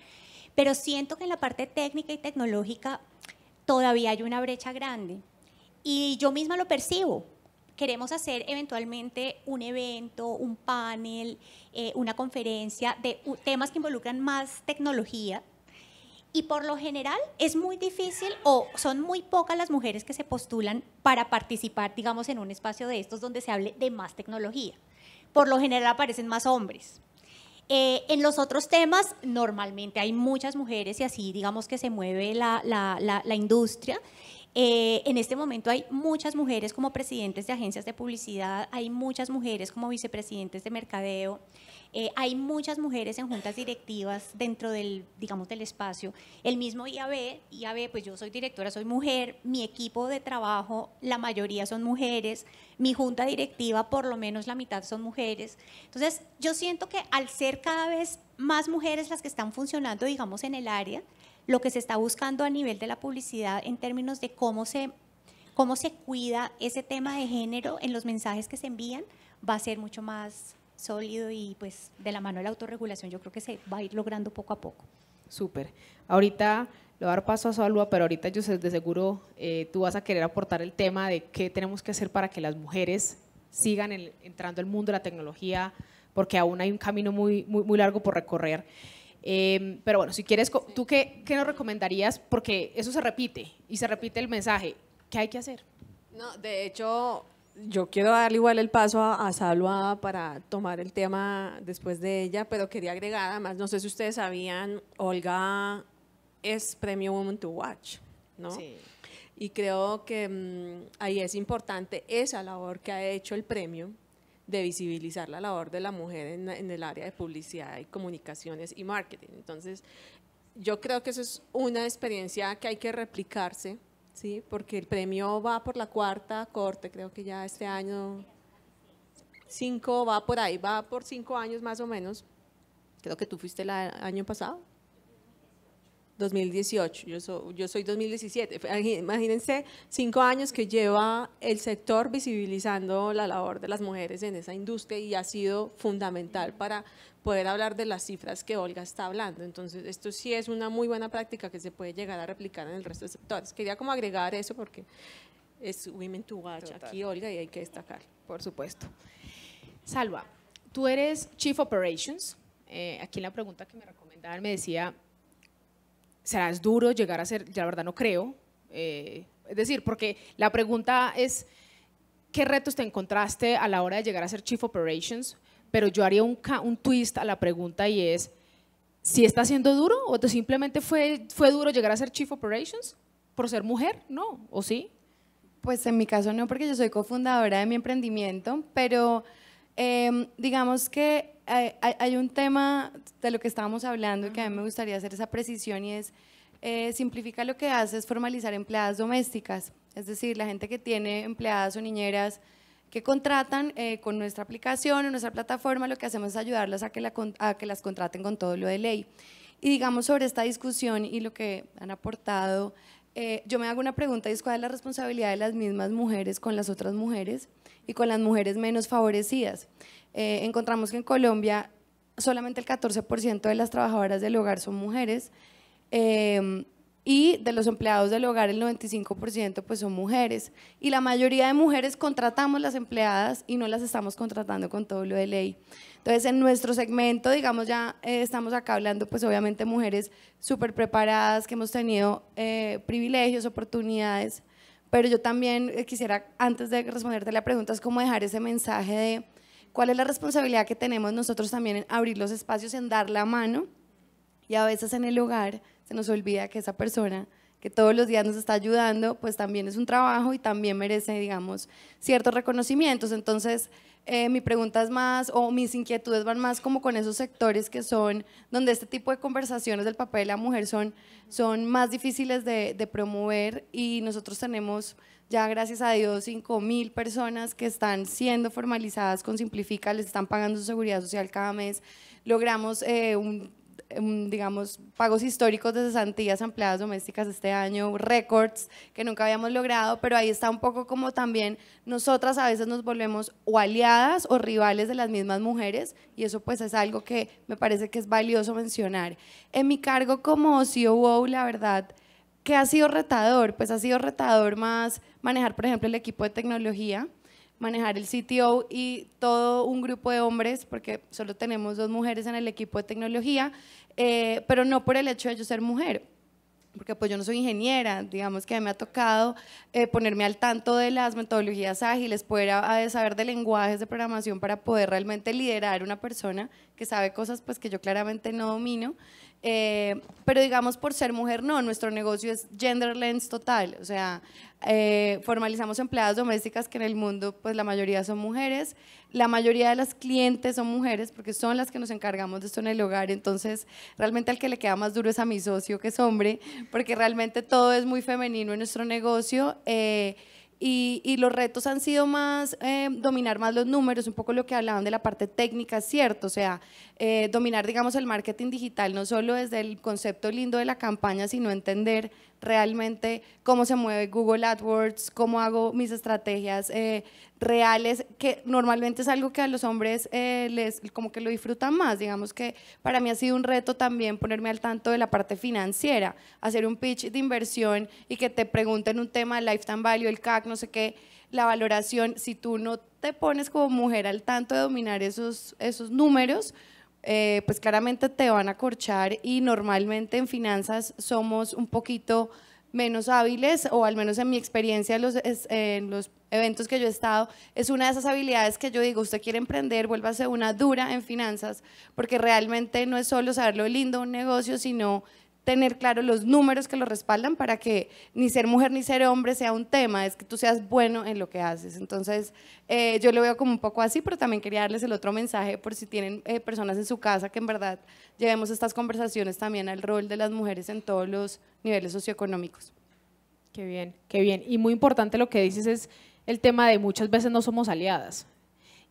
pero siento que en la parte técnica y tecnológica todavía hay una brecha grande y yo misma lo percibo. Queremos hacer eventualmente un evento, un panel, eh, una conferencia de temas que involucran más tecnología y por lo general es muy difícil o son muy pocas las mujeres que se postulan para participar, digamos, en un espacio de estos donde se hable de más tecnología. Por lo general aparecen más hombres. Eh, en los otros temas, normalmente hay muchas mujeres y así, digamos, que se mueve la, la, la, industria. Eh, en este momento hay muchas mujeres como presidentes de agencias de publicidad, hay muchas mujeres como vicepresidentes de mercadeo, eh, hay muchas mujeres en juntas directivas dentro del, digamos, del espacio. El mismo IAB, IAB, pues yo soy directora, soy mujer, mi equipo de trabajo, la mayoría son mujeres, mi junta directiva, por lo menos la mitad son mujeres. Entonces, yo siento que al ser cada vez más mujeres las que están funcionando, digamos, en el área, lo que se está buscando a nivel de la publicidad en términos de cómo se, cómo se cuida ese tema de género en los mensajes que se envían va a ser mucho más sólido y pues de la mano de la autorregulación yo creo que se va a ir logrando poco a poco. Súper. Ahorita le voy a dar paso a Salva, pero ahorita yo de seguro eh, tú vas a querer aportar el tema de qué tenemos que hacer para que las mujeres sigan entrando al mundo de la tecnología, porque aún hay un camino muy, muy, muy largo por recorrer. Em, pero bueno, si quieres, ¿tú qué, qué nos recomendarías? Porque eso se repite y se repite el mensaje. ¿Qué hay que hacer? No, de hecho, yo quiero darle igual el paso a, a, para tomar el tema después de ella, pero quería agregar, además, no sé si ustedes sabían, Olga es Premio Woman to Watch, ¿no? Sí. Y creo que mm, ahí es importante esa labor que ha hecho el premio de visibilizar la labor de la mujer en el área de publicidad y comunicaciones y marketing. Entonces, yo creo que eso es una experiencia que hay que replicarse Sí, porque el premio va por la cuarta corte, creo que ya este año cinco va por ahí, va por cinco años más o menos. Creo que tú fuiste el año pasado. 2018, yo, yo soy 2017. Imagínense cinco años que lleva el sector visibilizando la labor de las mujeres en esa industria y ha sido fundamental para poder hablar de las cifras que Olga está hablando. Entonces, esto sí es una muy buena práctica que se puede llegar a replicar en el resto de sectores. Quería como agregar eso porque es Women to Watch aquí, Olga, y hay que destacar. Por supuesto. Salva, tú eres Chief Operations. Eh, aquí la pregunta que me recomendaban me decía ¿será es duro llegar a ser? Ya la verdad no creo. Eh, es decir, porque la pregunta es, ¿qué retos te encontraste a la hora de llegar a ser Chief Operations? Pero yo haría un, un twist a la pregunta y es, ¿si ¿sí está siendo duro o te simplemente fue, fue duro llegar a ser Chief Operations por ser mujer? No, ¿o sí? Pues en mi caso no, porque yo soy cofundadora de mi emprendimiento, pero em, digamos que hay, un tema de lo que estábamos hablando y que a mí me gustaría hacer esa precisión y es, eh, Simplifica lo que hace es formalizar empleadas domésticas, es decir, la gente que tiene empleadas o niñeras que contratan eh, con nuestra aplicación o nuestra plataforma, lo que hacemos es ayudarlas a que, las contraten con todo lo de ley. Y digamos sobre esta discusión y lo que han aportado, eh, yo me hago una pregunta y es cuál es la responsabilidad de las mismas mujeres con las otras mujeres y con las mujeres menos favorecidas. Eh, encontramos que en Colombia solamente el 14% de las trabajadoras del hogar son mujeres eh, y de los empleados del hogar el 95% pues son mujeres y la mayoría de mujeres contratamos las empleadas y no las estamos contratando con todo lo de ley. Entonces en nuestro segmento, digamos ya eh, estamos acá hablando pues obviamente mujeres súper preparadas que hemos tenido privilegios, oportunidades pero yo también eh, quisiera, antes de responderte la pregunta, es como dejar ese mensaje de cuál es la responsabilidad que tenemos nosotros también en abrir los espacios, en dar la mano. Y a veces en el hogar se nos olvida que esa persona que todos los días nos está ayudando, pues también es un trabajo y también merece, digamos, ciertos reconocimientos. Entonces, eh, mi pregunta es más, o mis inquietudes van más como con esos sectores que son, donde este tipo de conversaciones del papel de la mujer son, son más difíciles de, promover y nosotros tenemos ya gracias a Dios 5 mil personas que están siendo formalizadas con Simplifica, les están pagando su seguridad social cada mes. Logramos eh, un Em, digamos, pagos históricos de cesantías empleadas domésticas este año, récords que nunca habíamos logrado, pero ahí está un poco como también nosotras a veces nos volvemos o aliadas o rivales de las mismas mujeres y eso pues es algo que me parece que es valioso mencionar. En mi cargo como COO, la verdad, que ha sido retador, pues ha sido retador más manejar, por ejemplo, el equipo de tecnología, manejar el CTO y todo un grupo de hombres, porque solo tenemos dos mujeres en el equipo de tecnología, eh, pero no por el hecho de yo ser mujer, porque pues yo no soy ingeniera, digamos que me ha tocado eh, ponerme al tanto de las metodologías ágiles, poder saber de lenguajes de programación para poder realmente liderar una persona que sabe cosas pues que yo claramente no domino. Eh, pero digamos, por ser mujer, no, nuestro negocio es gender lens total. O sea, eh, formalizamos empleadas domésticas que en el mundo, pues la mayoría son mujeres. La mayoría de las clientes son mujeres porque son las que nos encargamos de esto en el hogar. Entonces, realmente al que le queda más duro es a mi socio, que es hombre, porque realmente todo es muy femenino en nuestro negocio. Eh, y, los retos han sido más eh, dominar más los números, un poco lo que hablaban de la parte técnica, cierto, o sea, eh, dominar, digamos, el marketing digital, no solo desde el concepto lindo de la campaña, sino entender realmente cómo se mueve Google AdWords, cómo hago mis estrategias eh, reales, que normalmente es algo que a los hombres eh, les como que lo disfrutan más. Digamos que para mí ha sido un reto también ponerme al tanto de la parte financiera, hacer un pitch de inversión y que te pregunten un tema, lifetime value, el CAC, no sé qué, la valoración, si tú no te pones como mujer al tanto de dominar esos, esos números, eh, pues claramente te van a corchar y normalmente en finanzas somos un poquito menos hábiles, o al menos en mi experiencia en los, en los, eventos que yo he estado, es una de esas habilidades que yo digo, usted quiere emprender, vuélvase una dura en finanzas, porque realmente no es solo saber lo lindo un negocio, sino tener claro los números que lo respaldan para que ni ser mujer ni ser hombre sea un tema, es que tú seas bueno en lo que haces. Entonces, eh, yo lo veo como un poco así, pero también quería darles el otro mensaje por si tienen eh, personas en su casa que en verdad llevemos estas conversaciones también al rol de las mujeres en todos los niveles socioeconómicos. Qué bien, qué bien. Y muy importante lo que dices es el tema de muchas veces no somos aliadas.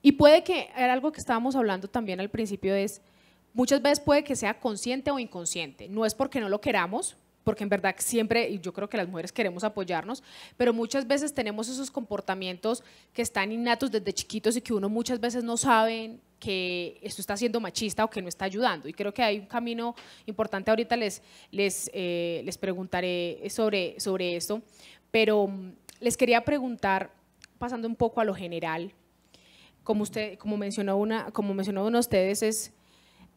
Y puede que era algo que estábamos hablando también al principio es Muchas veces puede que sea consciente o inconsciente. No es porque no lo queramos, porque en verdad siempre, y yo creo que las mujeres queremos apoyarnos, pero muchas veces tenemos esos comportamientos que están innatos desde chiquitos y que uno muchas veces no sabe que esto está siendo machista o que no está ayudando. Y creo que hay un camino importante. Ahorita les, les, eh, les preguntaré sobre, sobre esto, pero mm, les quería preguntar, pasando un poco a lo general, como, usted, como, mencionó, una, como mencionó uno de ustedes, es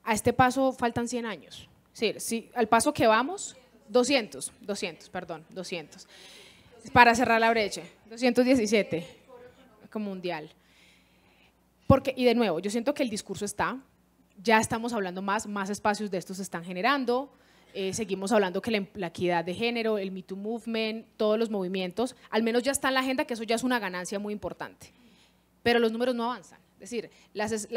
a este paso faltan 100 años. Sí, sí, al paso que vamos, 200, 200, perdón, 200. Para cerrar la brecha, 217 como mundial. Porque, y de nuevo, yo siento que el discurso está, ya estamos hablando más, más espacios de estos se están generando, eh, seguimos hablando que la, em, la, equidad de género, el Me Too Movement, todos los movimientos, al menos ya está en la agenda, que eso ya es una ganancia muy importante. Pero los números no avanzan. Es decir, las,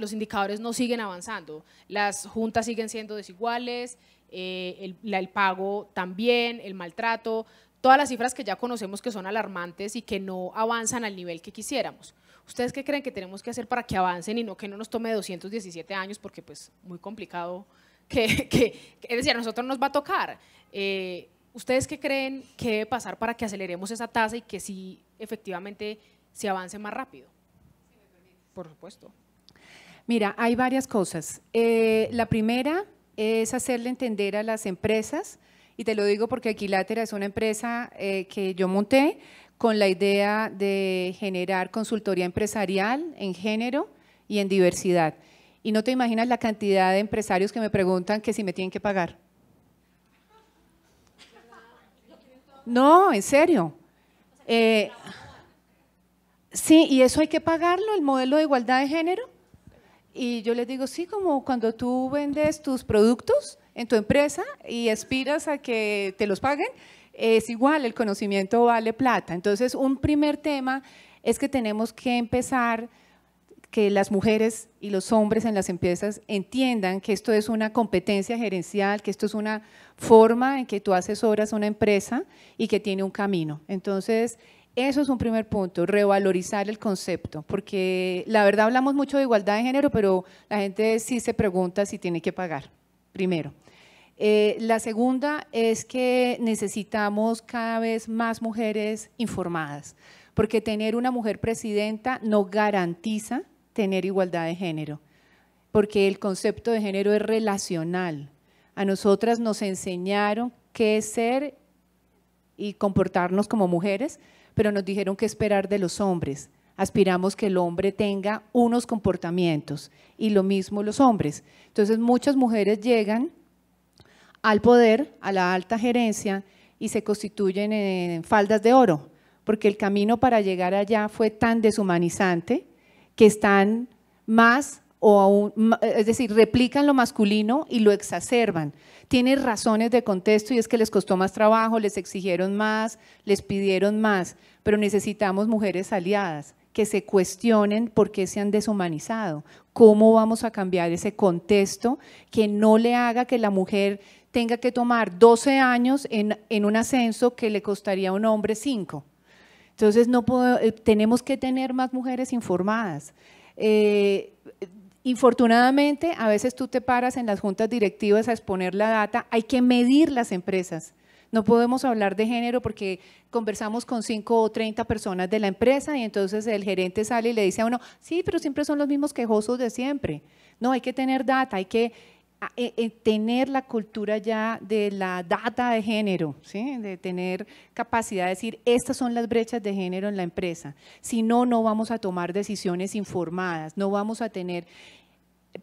los indicadores no siguen avanzando, las juntas siguen siendo desiguales, eh, el, pago también, el maltrato, todas las cifras que ya conocemos que son alarmantes y que no avanzan al nivel que quisiéramos. ¿Ustedes qué creen que tenemos que hacer para que avancen y no que no nos tome 217 años? Porque pues muy complicado que, es decir, a nosotros nos va a tocar. Eh, ¿Ustedes qué creen que debe pasar para que aceleremos esa tasa y que sí efectivamente se avance más rápido? Por supuesto. Mira, hay varias cosas. Eh, la primera es hacerle entender a las empresas, y te lo digo porque Aquilatera es una empresa eh, que yo monté con la idea de generar consultoría empresarial en género y en diversidad. Y no te imaginas la cantidad de empresarios que me preguntan que si me tienen que pagar. No, en serio. Eh, Sí, y eso hay que pagarlo, el modelo de igualdad de género. Y yo les digo, sí, como cuando tú vendes tus productos en tu empresa y aspiras a que te los paguen, es igual, el conocimiento vale plata. Entonces, un primer tema es que tenemos que empezar que las mujeres y los hombres en las empresas entiendan que esto es una competencia gerencial, que esto es una forma en que tú asesoras una empresa y que tiene un camino. Entonces, eso es un primer punto, revalorizar el concepto, porque la verdad hablamos mucho de igualdad de género, pero la gente sí se pregunta si tiene que pagar, primero. Eh, la segunda es que necesitamos cada vez más mujeres informadas, porque tener una mujer presidenta no garantiza tener igualdad de género, porque el concepto de género es relacional. A nosotras nos enseñaron qué ser y comportarnos como mujeres, pero nos dijeron que esperar de los hombres. Aspiramos que el hombre tenga unos comportamientos y lo mismo los hombres. Entonces muchas mujeres llegan al poder, a la alta gerencia y se constituyen en faldas de oro, porque el camino para llegar allá fue tan deshumanizante que están más o aún, eh, es decir, replican lo masculino y lo exacerban. Tienen razones de contexto y es que les costó más trabajo, les exigieron más, les pidieron más, pero necesitamos mujeres aliadas que se cuestionen por qué se han deshumanizado, cómo vamos a cambiar ese contexto que no le haga que la mujer tenga que tomar 12 años en, un ascenso que le costaría a un hombre 5. Entonces no eh, tenemos que tener más mujeres informadas. Eh, Infortunadamente, a veces tú te paras en las juntas directivas a exponer la data, hay que medir las empresas. No podemos hablar de género porque conversamos con 5 o 30 personas de la empresa y entonces el gerente sale y le dice a uno, sí, pero siempre son los mismos quejosos de siempre. No, hay que tener data, hay que eh, eh, tener la cultura ya de la data de género, de tener capacidad de decir, estas son las brechas de género en la empresa. Si no, no vamos a tomar decisiones informadas, no vamos a tener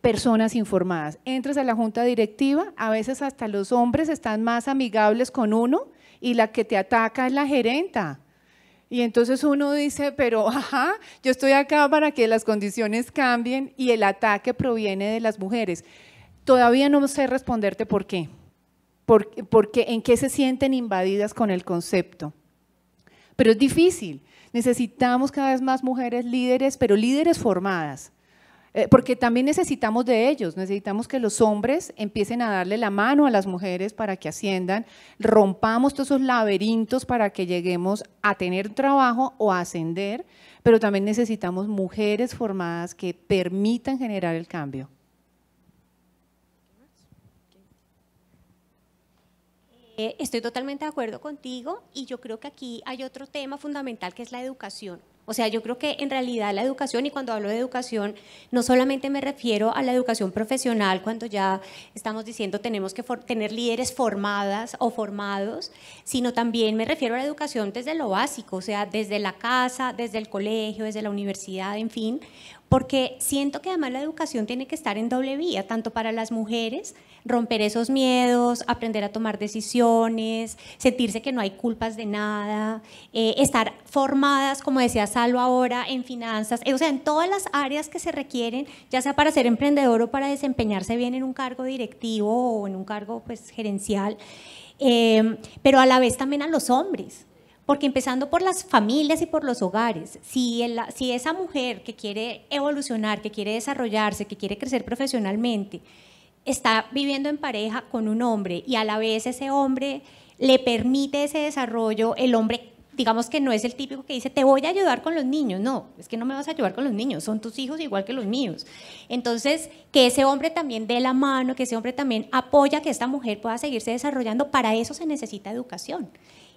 personas informadas. Entras a la junta directiva, a veces hasta los hombres están más amigables con uno y la que te ataca es la gerenta. Y entonces uno dice, pero ajá, yo estoy acá para que las condiciones cambien y el ataque proviene de las mujeres. Todavía no sé responderte por qué. Por, porque en qué se sienten invadidas con el concepto. Pero es difícil. Necesitamos cada vez más mujeres líderes, pero líderes formadas. Eh, porque también necesitamos de ellos, necesitamos que los hombres empiecen a darle la mano a las mujeres para que asciendan, rompamos todos esos laberintos para que lleguemos a tener trabajo o a ascender, pero también necesitamos mujeres formadas que permitan generar el cambio. Eh, estoy totalmente de acuerdo contigo y yo creo que aquí hay otro tema fundamental que es la educación. O sea, yo creo que en realidad la educación, y cuando hablo de educación, no solamente me refiero a la educación profesional, cuando ya estamos diciendo tenemos que tener líderes formadas o formados, sino también me refiero a la educación desde lo básico, o sea, desde la casa, desde el colegio, desde la universidad, en fin porque siento que además la educación tiene que estar en doble vía, tanto para las mujeres, romper esos miedos, aprender a tomar decisiones, sentirse que no hay culpas de nada, eh, estar formadas, como decía Salvo ahora, en finanzas, eh, o sea, en todas las áreas que se requieren, ya sea para ser emprendedor o para desempeñarse bien en un cargo directivo o en un cargo pues, gerencial, eh, pero a la vez también a los hombres porque empezando por las familias y por los hogares, si, si esa mujer que quiere evolucionar, que quiere desarrollarse, que quiere crecer profesionalmente, está viviendo en pareja con un hombre y a la vez ese hombre le permite ese desarrollo, el hombre digamos que no es el típico que dice, te voy a ayudar con los niños. No, es que no me vas a ayudar con los niños, son tus hijos igual que los míos. Entonces, que ese hombre también dé la mano, que ese hombre también apoya que esta mujer pueda seguirse desarrollando, para eso se necesita educación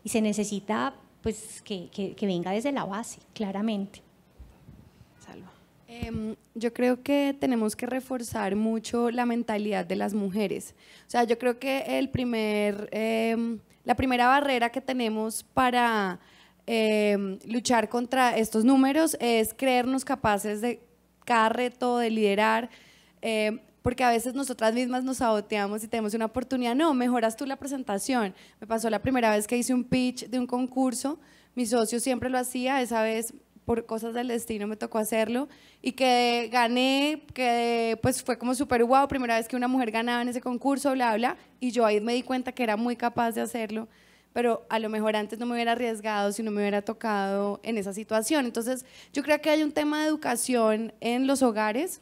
y se necesita pues, que, que, venga desde la base, claramente. Salva. Em, yo creo que tenemos que reforzar mucho la mentalidad de las mujeres. O sea, yo creo que el primer, em, la primera barrera que tenemos para em, luchar contra estos números es creernos capaces de cada reto, de liderar porque a veces nosotras mismas nos saboteamos y tenemos una oportunidad, no, mejoras tú la presentación. Me pasó la primera vez que hice un pitch de un concurso, mi socio siempre lo hacía, esa vez por cosas del destino me tocó hacerlo y que gané, que pues fue como súper guau, primera vez que una mujer ganaba en ese concurso, bla, bla, y yo ahí me di cuenta que era muy capaz de hacerlo, pero a lo mejor antes no me hubiera arriesgado si no me hubiera tocado en esa situación. Entonces, yo creo que hay un tema de educación en los hogares,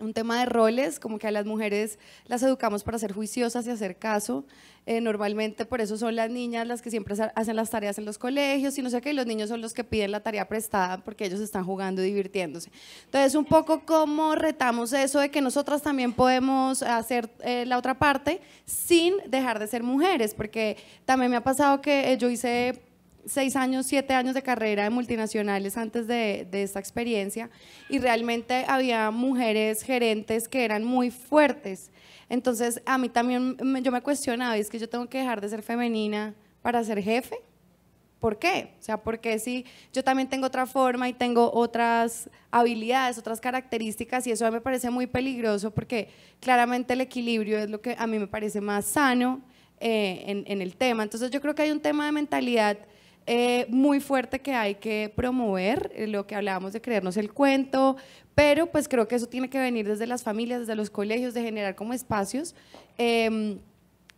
un tema de roles, como que a las mujeres las educamos para ser juiciosas y hacer caso. Eh, normalmente por eso son las niñas las que siempre hacen las tareas en los colegios y no sé qué, los niños son los que piden la tarea prestada porque ellos están jugando y divirtiéndose. Entonces, un poco cómo retamos eso de que nosotras también podemos hacer eh, la otra parte sin dejar de ser mujeres, porque también me ha pasado que eh, yo hice seis años, siete años de carrera de multinacionales antes de, esta experiencia y realmente había mujeres gerentes que eran muy fuertes. Entonces a mí también yo me cuestionaba, es que yo tengo que dejar de ser femenina para ser jefe. ¿Por qué? O sea, porque si yo también tengo otra forma y tengo otras habilidades, otras características y eso a mí me parece muy peligroso porque claramente el equilibrio es lo que a mí me parece más sano eh, en el tema. Entonces yo creo que hay un tema de mentalidad eh, muy fuerte que hay que promover, eh, lo que hablábamos de creernos el cuento, pero pues creo que eso tiene que venir desde las familias, desde los colegios, de generar como espacios. Em,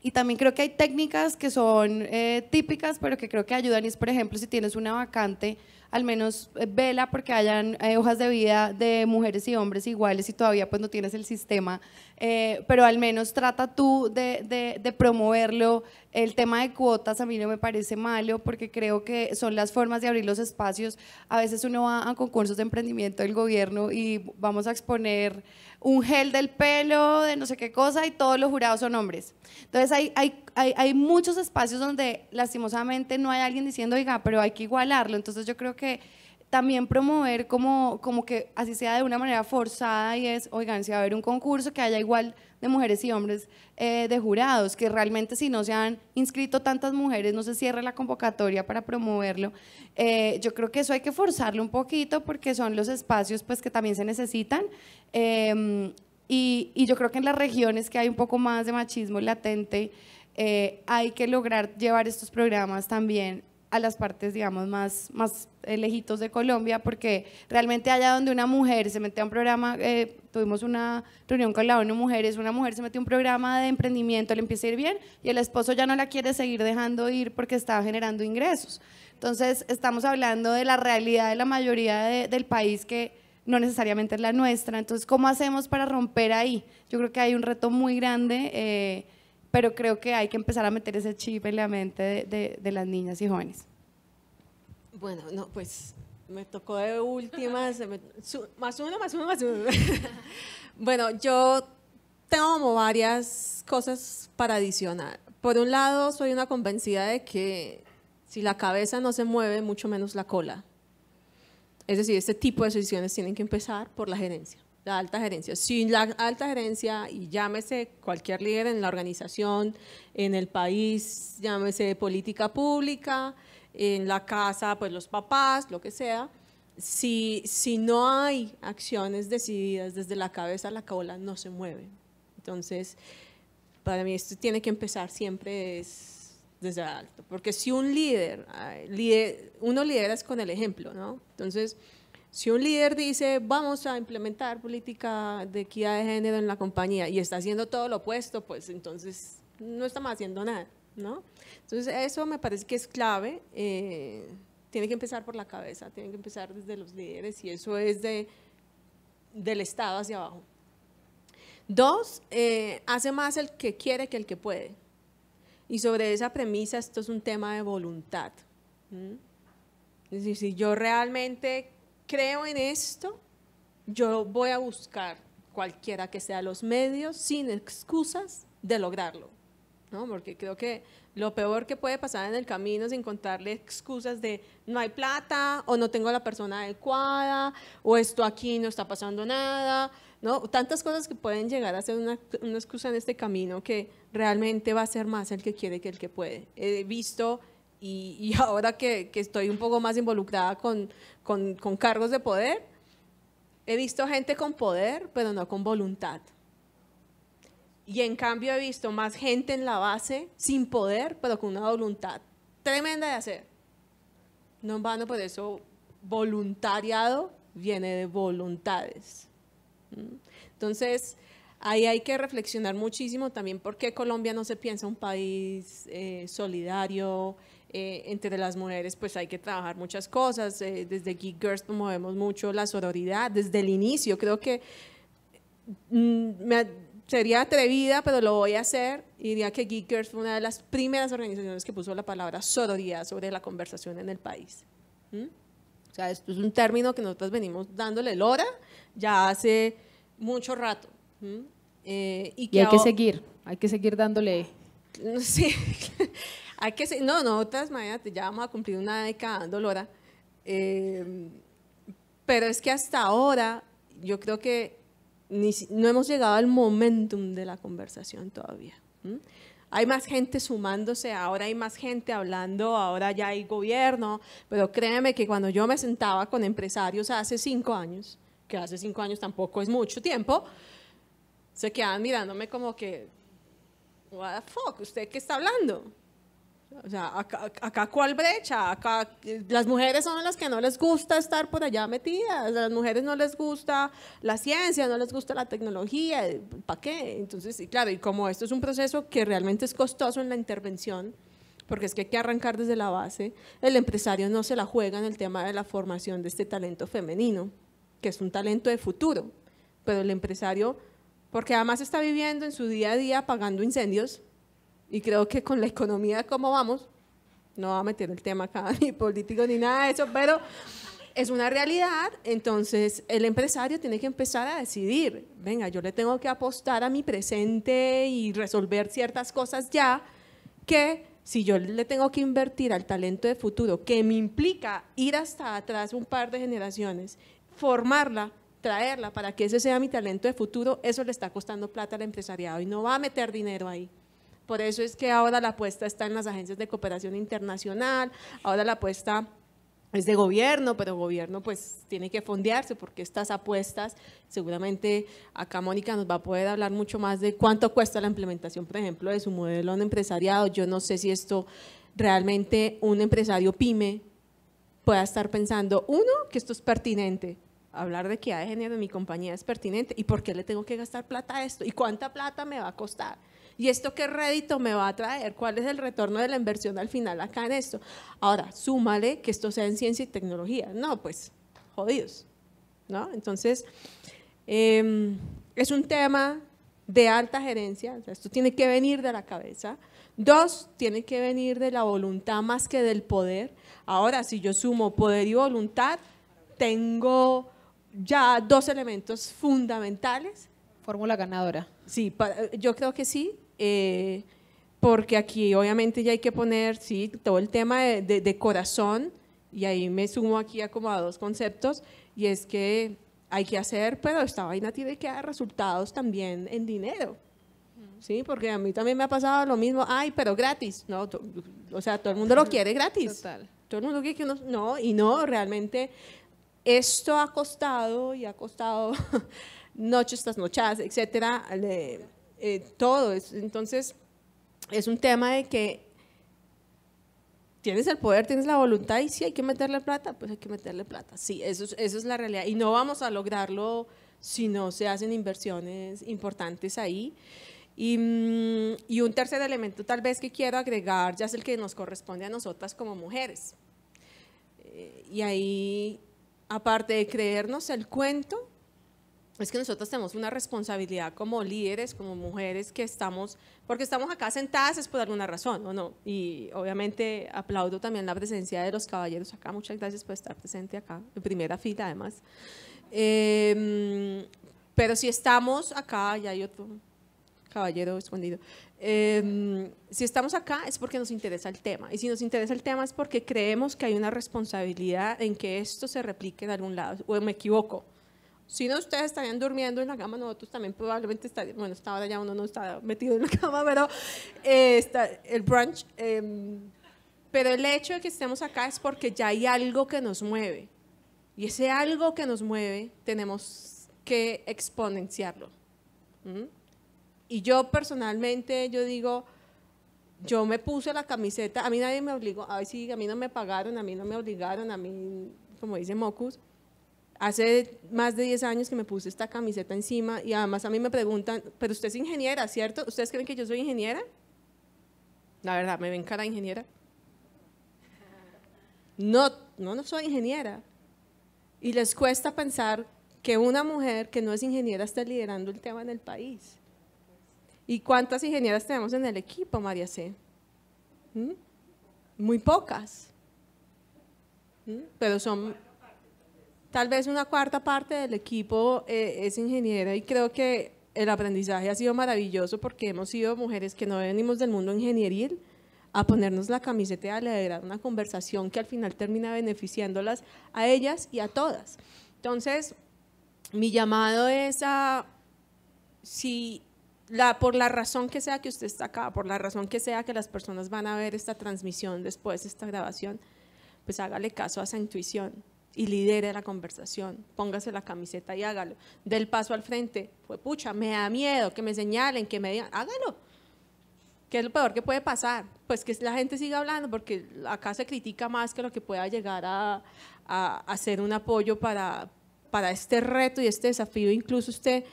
y también creo que hay técnicas que son eh, típicas, pero que creo que ayudan. Y es, por ejemplo, si tienes una vacante, al menos vela porque hayan hojas de vida de mujeres y hombres iguales y todavía pues no tienes el sistema eh, pero al menos trata tú de, promoverlo. El tema de cuotas a mí no me parece malo porque creo que son las formas de abrir los espacios. A veces uno va a concursos de emprendimiento del gobierno y vamos a exponer un gel del pelo, de no sé qué cosa, y todos los jurados son hombres. Entonces hay, hay, hay, hay muchos espacios donde lastimosamente no hay alguien diciendo, oiga, pero hay que igualarlo. Entonces yo creo que también promover como, como que así sea de una manera forzada y es, oigan, si va a haber un concurso que haya igual de mujeres y hombres eh, de jurados, que realmente si no se han inscrito tantas mujeres no se cierre la convocatoria para promoverlo. Eh, yo creo que eso hay que forzarlo un poquito porque son los espacios pues que también se necesitan. Em, y, yo creo que en las regiones que hay un poco más de machismo latente, eh, hay que lograr llevar estos programas también a las partes, digamos, más, más eh, lejitos de Colombia, porque realmente allá donde una mujer se mete a un programa, eh, tuvimos una reunión con la ONU Mujeres, una mujer se mete a un programa de emprendimiento, le empieza a ir bien y el esposo ya no la quiere seguir dejando ir porque estaba generando ingresos. Entonces, estamos hablando de la realidad de la mayoría del país que no necesariamente es la nuestra. Entonces, ¿cómo hacemos para romper ahí? Yo creo que hay un reto muy grande. Eh, pero creo que hay que empezar a meter ese chip en la mente de, las niñas y jóvenes. Bueno, no, pues me tocó de últimas. más uno, más uno, más uno. bueno, yo tengo varias cosas para adicionar. Por un lado, soy una convencida de que si la cabeza no se mueve, mucho menos la cola. Es decir, este tipo de decisiones tienen que empezar por la gerencia alta gerencia. Si la alta gerencia, y llámese cualquier líder en la organización, en el país, llámese política pública, en la casa, pues los papás, lo que sea, si, si no hay acciones decididas desde la cabeza a la cola, no se mueve. Entonces, para mí esto tiene que empezar siempre es desde alto, porque si un líder, uno lidera es con el ejemplo, ¿no? Entonces, si un líder dice, vamos a implementar política de equidad de género en la compañía y está haciendo todo lo opuesto, pues entonces no estamos haciendo nada, ¿no? Entonces eso me parece que es clave. Eh, tiene que empezar por la cabeza, tiene que empezar desde los líderes y eso es de, del Estado hacia abajo. Dos, eh, hace más el que quiere que el que puede. Y sobre esa premisa, esto es un tema de voluntad. Es decir, si yo realmente creo en esto, yo voy a buscar cualquiera que sea los medios, sin excusas, de lograrlo. ¿no? Porque creo que lo peor que puede pasar en el camino es encontrarle excusas de no hay plata o no tengo la persona adecuada o esto aquí no está pasando nada, ¿no? Tantas cosas que pueden llegar a ser una, una excusa en este camino que realmente va a ser más el que quiere que el que puede. He visto y, ahora que, estoy un poco más involucrada con, cargos de poder, he visto gente con poder, pero no con voluntad. Y en cambio he visto más gente en la base sin poder, pero con una voluntad tremenda de hacer. No en por eso voluntariado viene de voluntades. Mm. Entonces, ahí hay que reflexionar muchísimo también por qué Colombia no se piensa un país eh, solidario, eh, entre las mujeres pues hay que trabajar muchas cosas, eh, desde Geek Girls promovemos mucho la sororidad, desde el inicio creo que mm, me, sería atrevida, pero lo voy a hacer, y diría que Geek Girls fue una de las primeras organizaciones que puso la palabra sororidad sobre la conversación en el país. ¿Mm? O sea, esto es un término que nosotros venimos dándole el hora ya hace mucho rato. ¿Mm? Eh, y, que hay que seguir, hay que seguir dándole... Sí, hay que no, no, otras maneras, ya vamos a cumplir una década dolora. Eh, pero es que hasta ahora yo creo que no hemos llegado al momentum de la conversación todavía. Hay más gente sumándose, ahora hay más gente hablando, ahora ya hay gobierno, pero créeme que cuando yo me sentaba con empresarios hace cinco años, que hace cinco años tampoco es mucho tiempo, se quedaban mirándome como que, what the fuck, ¿usted qué está hablando? O sea, acá, cuál brecha, acá las mujeres son las que no les gusta estar por allá metidas, a las mujeres no les gusta la ciencia, no les gusta la tecnología, ¿para qué? Entonces, claro, y como esto es un proceso que realmente es costoso en la intervención, porque es que hay que arrancar desde la base, el empresario no se la juega en el tema de la formación de este talento femenino, que es un talento de futuro, pero el empresario, porque además está viviendo en su día a día pagando incendios, y creo que con la economía como vamos, no va a meter el tema acá, ni político ni nada de eso, pero es una realidad, entonces el empresario tiene que empezar a decidir, venga, yo le tengo que apostar a mi presente y resolver ciertas cosas ya, que si yo le tengo que invertir al talento de futuro, que me implica ir hasta atrás un par de generaciones, formarla, traerla para que ese sea mi talento de futuro, eso le está costando plata al empresariado y no va a meter dinero ahí. Por eso es que ahora la apuesta está en las agencias de cooperación internacional, ahora la apuesta es de gobierno, pero gobierno pues tiene que fondearse porque estas apuestas, seguramente acá Mónica nos va a poder hablar mucho más de cuánto cuesta la implementación, por ejemplo, de su modelo de empresariado. Yo no sé si esto realmente un empresario pyme pueda estar pensando, uno, que esto es pertinente, hablar de que de género en mi compañía es pertinente y por qué le tengo que gastar plata a esto y cuánta plata me va a costar. ¿Y esto qué rédito me va a traer? ¿Cuál es el retorno de la inversión al final acá en esto? Ahora, súmale que esto sea en ciencia y tecnología. No, pues, jodidos. ¿no? Entonces, em, es un tema de alta gerencia, esto tiene que venir de la cabeza. Dos, tiene que venir de la voluntad más que del poder. Ahora, si yo sumo poder y voluntad, tengo ya dos elementos fundamentales. Fórmula ganadora. Sí, yo creo que sí, eh, porque aquí obviamente ya hay que poner sí, todo el tema de, corazón, y ahí me sumo aquí a como a dos conceptos, y es que hay que hacer, pero esta vaina tiene que dar resultados también en dinero. Sí, porque a mí también me ha pasado lo mismo, ay, pero gratis, no, o sea, todo el mundo lo quiere gratis. Total. Todo el mundo quiere que no, y no, realmente esto ha costado y ha costado noches, estas noches etcétera, eh, todo. entonces, es un tema de que tienes el poder, tienes la voluntad y si hay que meterle plata, pues hay que meterle plata. Sí, eso es, eso es la realidad. Y no vamos a lograrlo si no se hacen inversiones importantes ahí. Y, mm, y, un tercer elemento tal vez que quiero agregar ya es el que nos corresponde a nosotras como mujeres. Eh, y ahí, aparte de creernos el cuento, es que nosotros tenemos una responsabilidad como líderes, como mujeres que estamos, porque estamos acá sentadas es por alguna razón, ¿o no? Y obviamente aplaudo también la presencia de los caballeros acá, muchas gracias por estar presente acá, en primera fila además. Em, pero si estamos acá, ya hay otro caballero escondido, em, si estamos acá es porque nos interesa el tema, y si nos interesa el tema es porque creemos que hay una responsabilidad en que esto se replique en algún lado, o me equivoco. Si no, ustedes estarían durmiendo en la cama, nosotros también probablemente estaríamos, bueno, hasta ahora ya uno no está metido en la cama, pero eh, está el brunch. Em, pero el hecho de que estemos acá es porque ya hay algo que nos mueve. Y ese algo que nos mueve tenemos que exponenciarlo. ¿Mm? Y yo personalmente, yo digo, yo me puse la camiseta, a mí nadie me obligó, a sí, a mí no me pagaron, a mí no me obligaron, a mí, como dice Mocus, Hace más de 10 años que me puse esta camiseta encima y además a mí me preguntan, pero usted es ingeniera, ¿cierto? ¿Ustedes creen que yo soy ingeniera? La verdad, me ven cara de ingeniera. No, no, no soy ingeniera. Y les cuesta pensar que una mujer que no es ingeniera está liderando el tema en el país. ¿Y cuántas ingenieras tenemos en el equipo, María C? ¿Mm? Muy pocas. ¿Mm? Pero son Tal vez una cuarta parte del equipo eh, es ingeniera y creo que el aprendizaje ha sido maravilloso porque hemos sido mujeres que no venimos del mundo ingenieril a ponernos la camiseta y a liderar una conversación que al final termina beneficiándolas a ellas y a todas. Entonces, mi llamado es a, si por la razón que sea que usted está acá, por la razón que sea que las personas van a ver esta transmisión después, de esta grabación, pues hágale caso a esa intuición, y lidere la conversación. Póngase la camiseta y hágalo. Del paso al frente, pues pucha, me da miedo que me señalen, que me digan, hágalo. ¿Qué es lo peor que puede pasar? Pues que la gente siga hablando, porque acá se critica más que lo que pueda llegar a, a, ser un apoyo para, para este reto y este desafío. Incluso usted,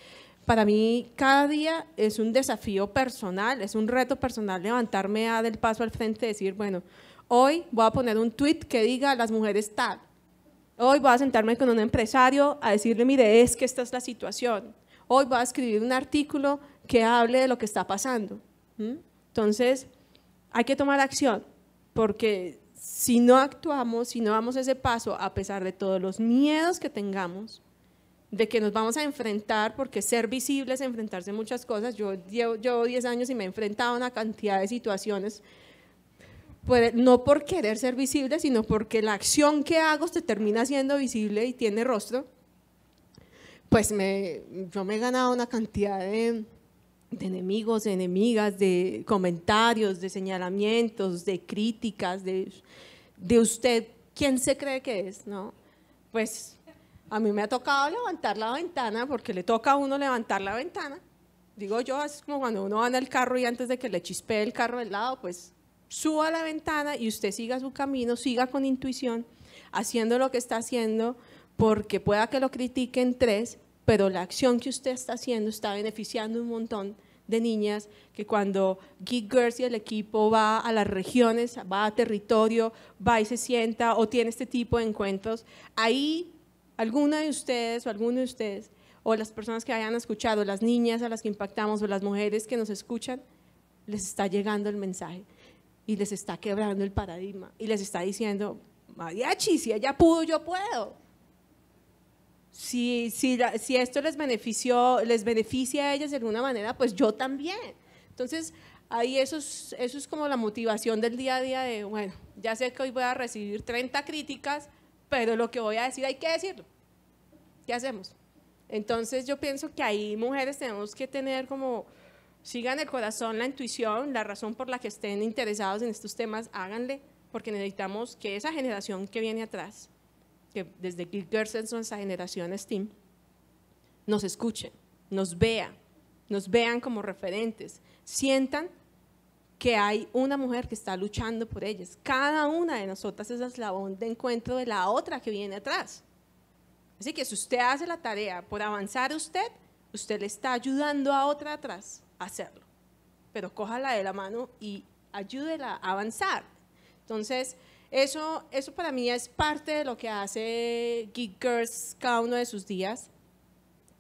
para mí, cada día es un desafío personal, es un reto personal levantarme a del paso al frente y decir, bueno, hoy voy a poner un tweet que diga las mujeres tal Hoy voy a sentarme con un empresario a decirle, mire, es que esta es la situación. Hoy voy a escribir un artículo que hable de lo que está pasando. Entonces, hay que tomar acción, porque si no actuamos, si no damos ese paso, a pesar de todos los miedos que tengamos, de que nos vamos a enfrentar, porque ser visibles, es enfrentarse a muchas cosas. Yo llevo, 10 años y me he enfrentado a una cantidad de situaciones no por querer ser visible, sino porque la acción que hago se termina siendo visible y tiene rostro, pues me, yo me he ganado una cantidad de, enemigos, de enemigas, de comentarios, de señalamientos, de críticas, de, de usted, ¿quién se cree que es? ¿No? Pues a mí me ha tocado levantar la ventana porque le toca a uno levantar la ventana. Digo yo, es como cuando uno va en el carro y antes de que le chispee el carro del lado, pues suba a la ventana y usted siga su camino, siga con intuición, haciendo lo que está haciendo, porque pueda que lo critiquen tres, pero la acción que usted está haciendo está beneficiando un montón de niñas que cuando Geek Girls y el equipo va a las regiones, va a territorio, va y se sienta o tiene este tipo de encuentros, ahí alguna de ustedes o alguno de ustedes o las personas que hayan escuchado, las niñas a las que impactamos o las mujeres que nos escuchan, les está llegando el mensaje y les está quebrando el paradigma y les está diciendo, mariachi, si ella pudo, yo puedo. Si, si, si esto les, benefició, les beneficia a ellas de alguna manera, pues yo también. Entonces, ahí eso eso es como la motivación del día a día de, bueno, ya sé que hoy voy a recibir 30 críticas, pero lo que voy a decir hay que decirlo. ¿Qué hacemos? Entonces yo pienso que ahí mujeres tenemos que tener como Sigan el corazón, la intuición, la razón por la que estén interesados en estos temas, háganle, porque necesitamos que esa generación que viene atrás, que desde Gil son esa generación STEAM, nos escuchen, nos vea, nos vean como referentes, sientan que hay una mujer que está luchando por ellas. Cada una de nosotras es la eslabón de encuentro de la otra que viene atrás. Así que si usted hace la tarea por avanzar usted, usted le está ayudando a otra atrás hacerlo, pero cójala de la mano y ayúdela a avanzar. Entonces, eso, eso para mí es parte de lo que hace Geek Girls cada uno de sus días,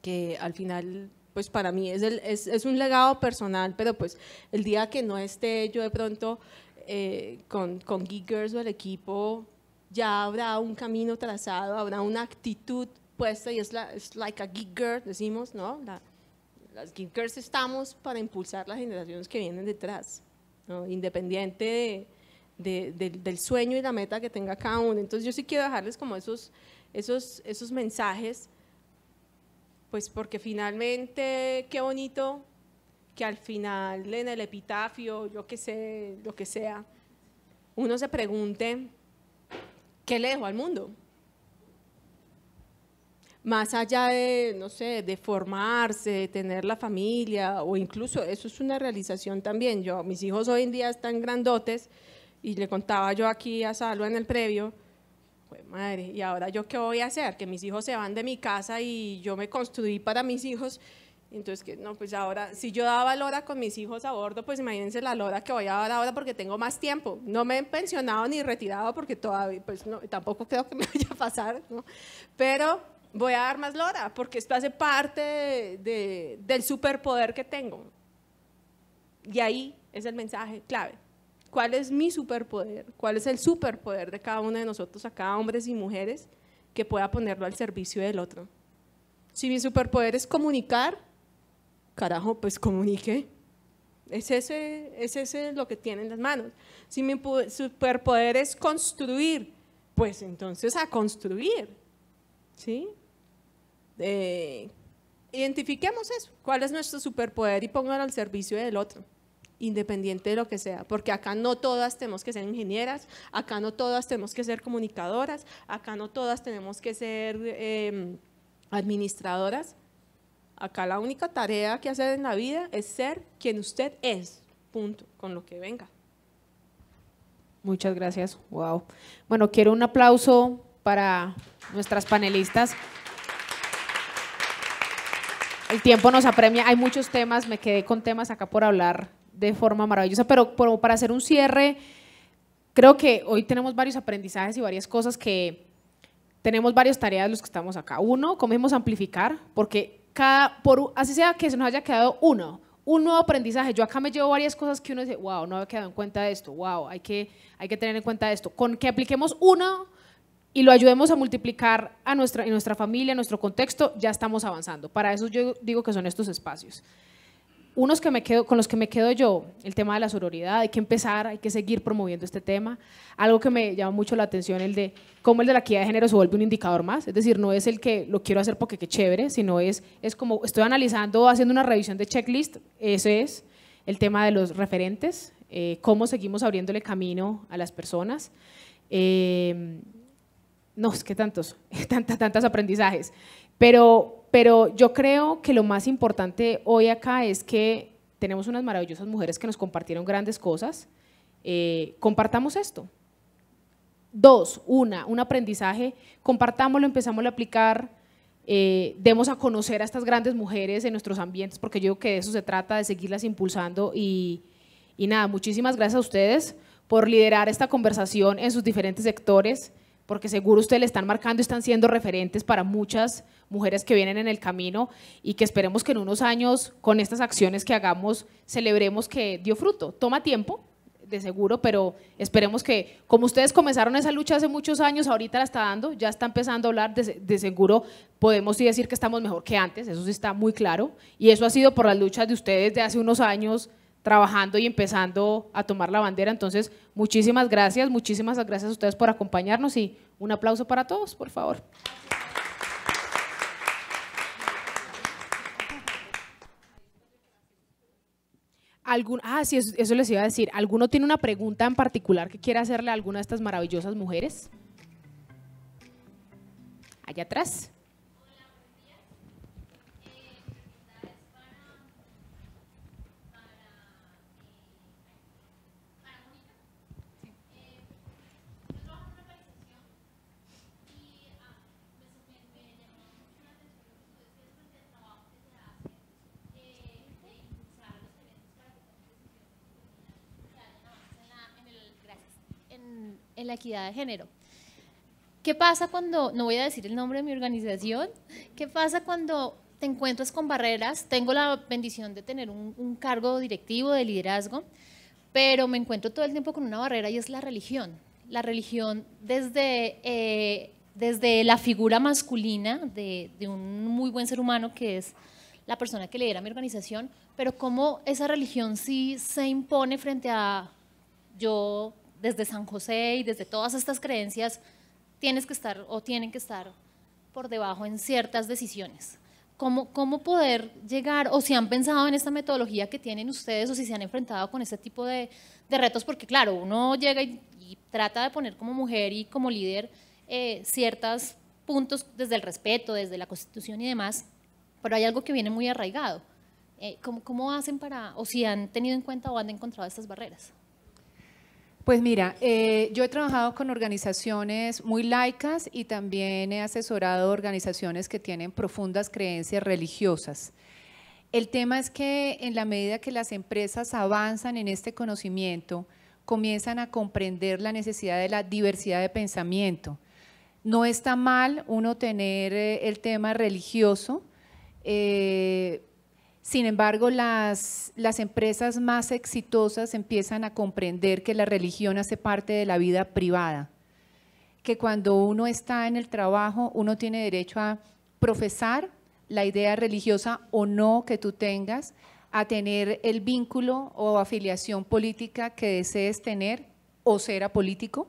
que al final, pues para mí es, el, es, es un legado personal, pero pues el día que no esté yo de pronto eh, con, con Geek Girls o el equipo, ya habrá un camino trazado, habrá una actitud puesta y es la es like a geek girl, decimos, ¿no? La, las Ginkers estamos para impulsar las generaciones que vienen detrás, independiente del, sueño y la meta que tenga cada uno. Entonces yo sí quiero dejarles como esos, esos mensajes, pues porque finalmente, qué bonito que al final en el epitafio, yo que sé, lo que sea, uno se pregunte, ¿qué le dejó al mundo? más allá de, no sé, de formarse, de tener la familia o incluso eso es una realización también. Yo, mis hijos hoy en día están grandotes y le contaba yo aquí a Salva en el previo, pues madre, ¿y ahora yo qué voy a hacer? Que mis hijos se van de mi casa y yo me construí para mis hijos. Entonces, que no, pues ahora, si yo daba lora con mis hijos a bordo, pues imagínense la lora que voy a dar ahora porque tengo más tiempo. No me he pensionado ni retirado porque todavía, pues no, tampoco creo que me vaya a pasar, ¿no? Pero voy a dar más lora, porque esto hace parte de, del superpoder que tengo. Y ahí es el mensaje clave. ¿Cuál es mi superpoder? ¿Cuál es el superpoder de cada uno de nosotros, cada hombres y mujeres, que pueda ponerlo al servicio del otro? Si mi superpoder es comunicar, carajo, pues comunique. Es ese, es ese lo que tiene en las manos. Si mi superpoder es construir, pues entonces a construir ¿Sí? Eh, identifiquemos eso, cuál es nuestro superpoder y póngalo al servicio del otro, independiente de lo que sea, porque acá no todas tenemos que ser ingenieras, acá no todas tenemos que ser comunicadoras, acá no todas tenemos que ser em, administradoras. Acá la única tarea que hacer en la vida es ser quien usted es, punto, con lo que venga. Muchas gracias, wow. Bueno, quiero un aplauso para nuestras panelistas. El tiempo nos apremia, hay muchos temas, me quedé con temas acá por hablar de forma maravillosa, pero, para hacer un cierre, creo que hoy tenemos varios aprendizajes y varias cosas que tenemos varias tareas los que estamos acá. Uno, comemos amplificar, porque cada, por, así sea que se nos haya quedado uno, un nuevo aprendizaje. Yo acá me llevo varias cosas que uno dice, wow, no había quedado en cuenta de esto, wow, hay que, hay que tener en cuenta esto. Con que apliquemos uno y lo ayudemos a multiplicar a nuestra, en nuestra familia, en nuestro contexto, ya estamos avanzando. Para eso yo digo que son estos espacios. Unos que me quedo, con los que me quedo yo, el tema de la sororidad, hay que empezar, hay que seguir promoviendo este tema. Algo que me llama mucho la atención, el de cómo el de la equidad de género se vuelve un indicador más. Es decir, no es el que lo quiero hacer porque qué chévere, sino es, es como estoy analizando, haciendo una revisión de checklist, ese es el tema de los referentes, eh, cómo seguimos abriéndole camino a las personas. Eh, no, es que tantos, tantas, tantas aprendizajes. Pero, pero yo creo que lo más importante hoy acá es que tenemos unas maravillosas mujeres que nos compartieron grandes cosas. Eh, compartamos esto. Dos, una, un aprendizaje, compartámoslo, empezamos a aplicar, eh, demos a conocer a estas grandes mujeres en nuestros ambientes, porque yo creo que de eso se trata, de seguirlas impulsando. Y, y nada, muchísimas gracias a ustedes por liderar esta conversación en sus diferentes sectores porque seguro ustedes le están marcando y están siendo referentes para muchas mujeres que vienen en el camino y que esperemos que en unos años, con estas acciones que hagamos, celebremos que dio fruto. Toma tiempo, de seguro, pero esperemos que, como ustedes comenzaron esa lucha hace muchos años, ahorita la está dando, ya está empezando a hablar, de, seguro podemos decir que estamos mejor que antes, eso sí está muy claro, y eso ha sido por las luchas de ustedes de hace unos años trabajando y empezando a tomar la bandera. Entonces, muchísimas gracias, muchísimas gracias a ustedes por acompañarnos y un aplauso para todos, por favor. ¿Algún, ah, sí, eso, eso, les iba a decir. ¿Alguno tiene una pregunta en particular que quiera hacerle a alguna de estas maravillosas mujeres? Allá atrás. en la equidad de género. ¿Qué pasa cuando, no voy a decir el nombre de mi organización, qué pasa cuando te encuentras con barreras? Tengo la bendición de tener un, cargo directivo de liderazgo, pero me encuentro todo el tiempo con una barrera y es la religión. La religión desde, eh, desde la figura masculina de, de un muy buen ser humano que es la persona que lidera mi organización, pero cómo esa religión sí se impone frente a yo desde San José y desde todas estas creencias, tienes que estar o tienen que estar por debajo en ciertas decisiones. ¿Cómo, ¿Cómo poder llegar, o si han pensado en esta metodología que tienen ustedes, o si se han enfrentado con este tipo de, retos? Porque claro, uno llega y, trata de poner como mujer y como líder eh, ciertos puntos desde el respeto, desde la constitución y demás, pero hay algo que viene muy arraigado. Eh, ¿cómo, ¿Cómo hacen para, o si han tenido en cuenta o han encontrado estas barreras? Pues mira, eh, yo he trabajado con organizaciones muy laicas y también he asesorado organizaciones que tienen profundas creencias religiosas. El tema es que en la medida que las empresas avanzan en este conocimiento, comienzan a comprender la necesidad de la diversidad de pensamiento. No está mal uno tener eh, el tema religioso, eh, sin embargo, las, empresas más exitosas empiezan a comprender que la religión hace parte de la vida privada, que cuando uno está en el trabajo, uno tiene derecho a profesar la idea religiosa o no que tú tengas, a tener el vínculo o afiliación política que desees tener o ser apolítico.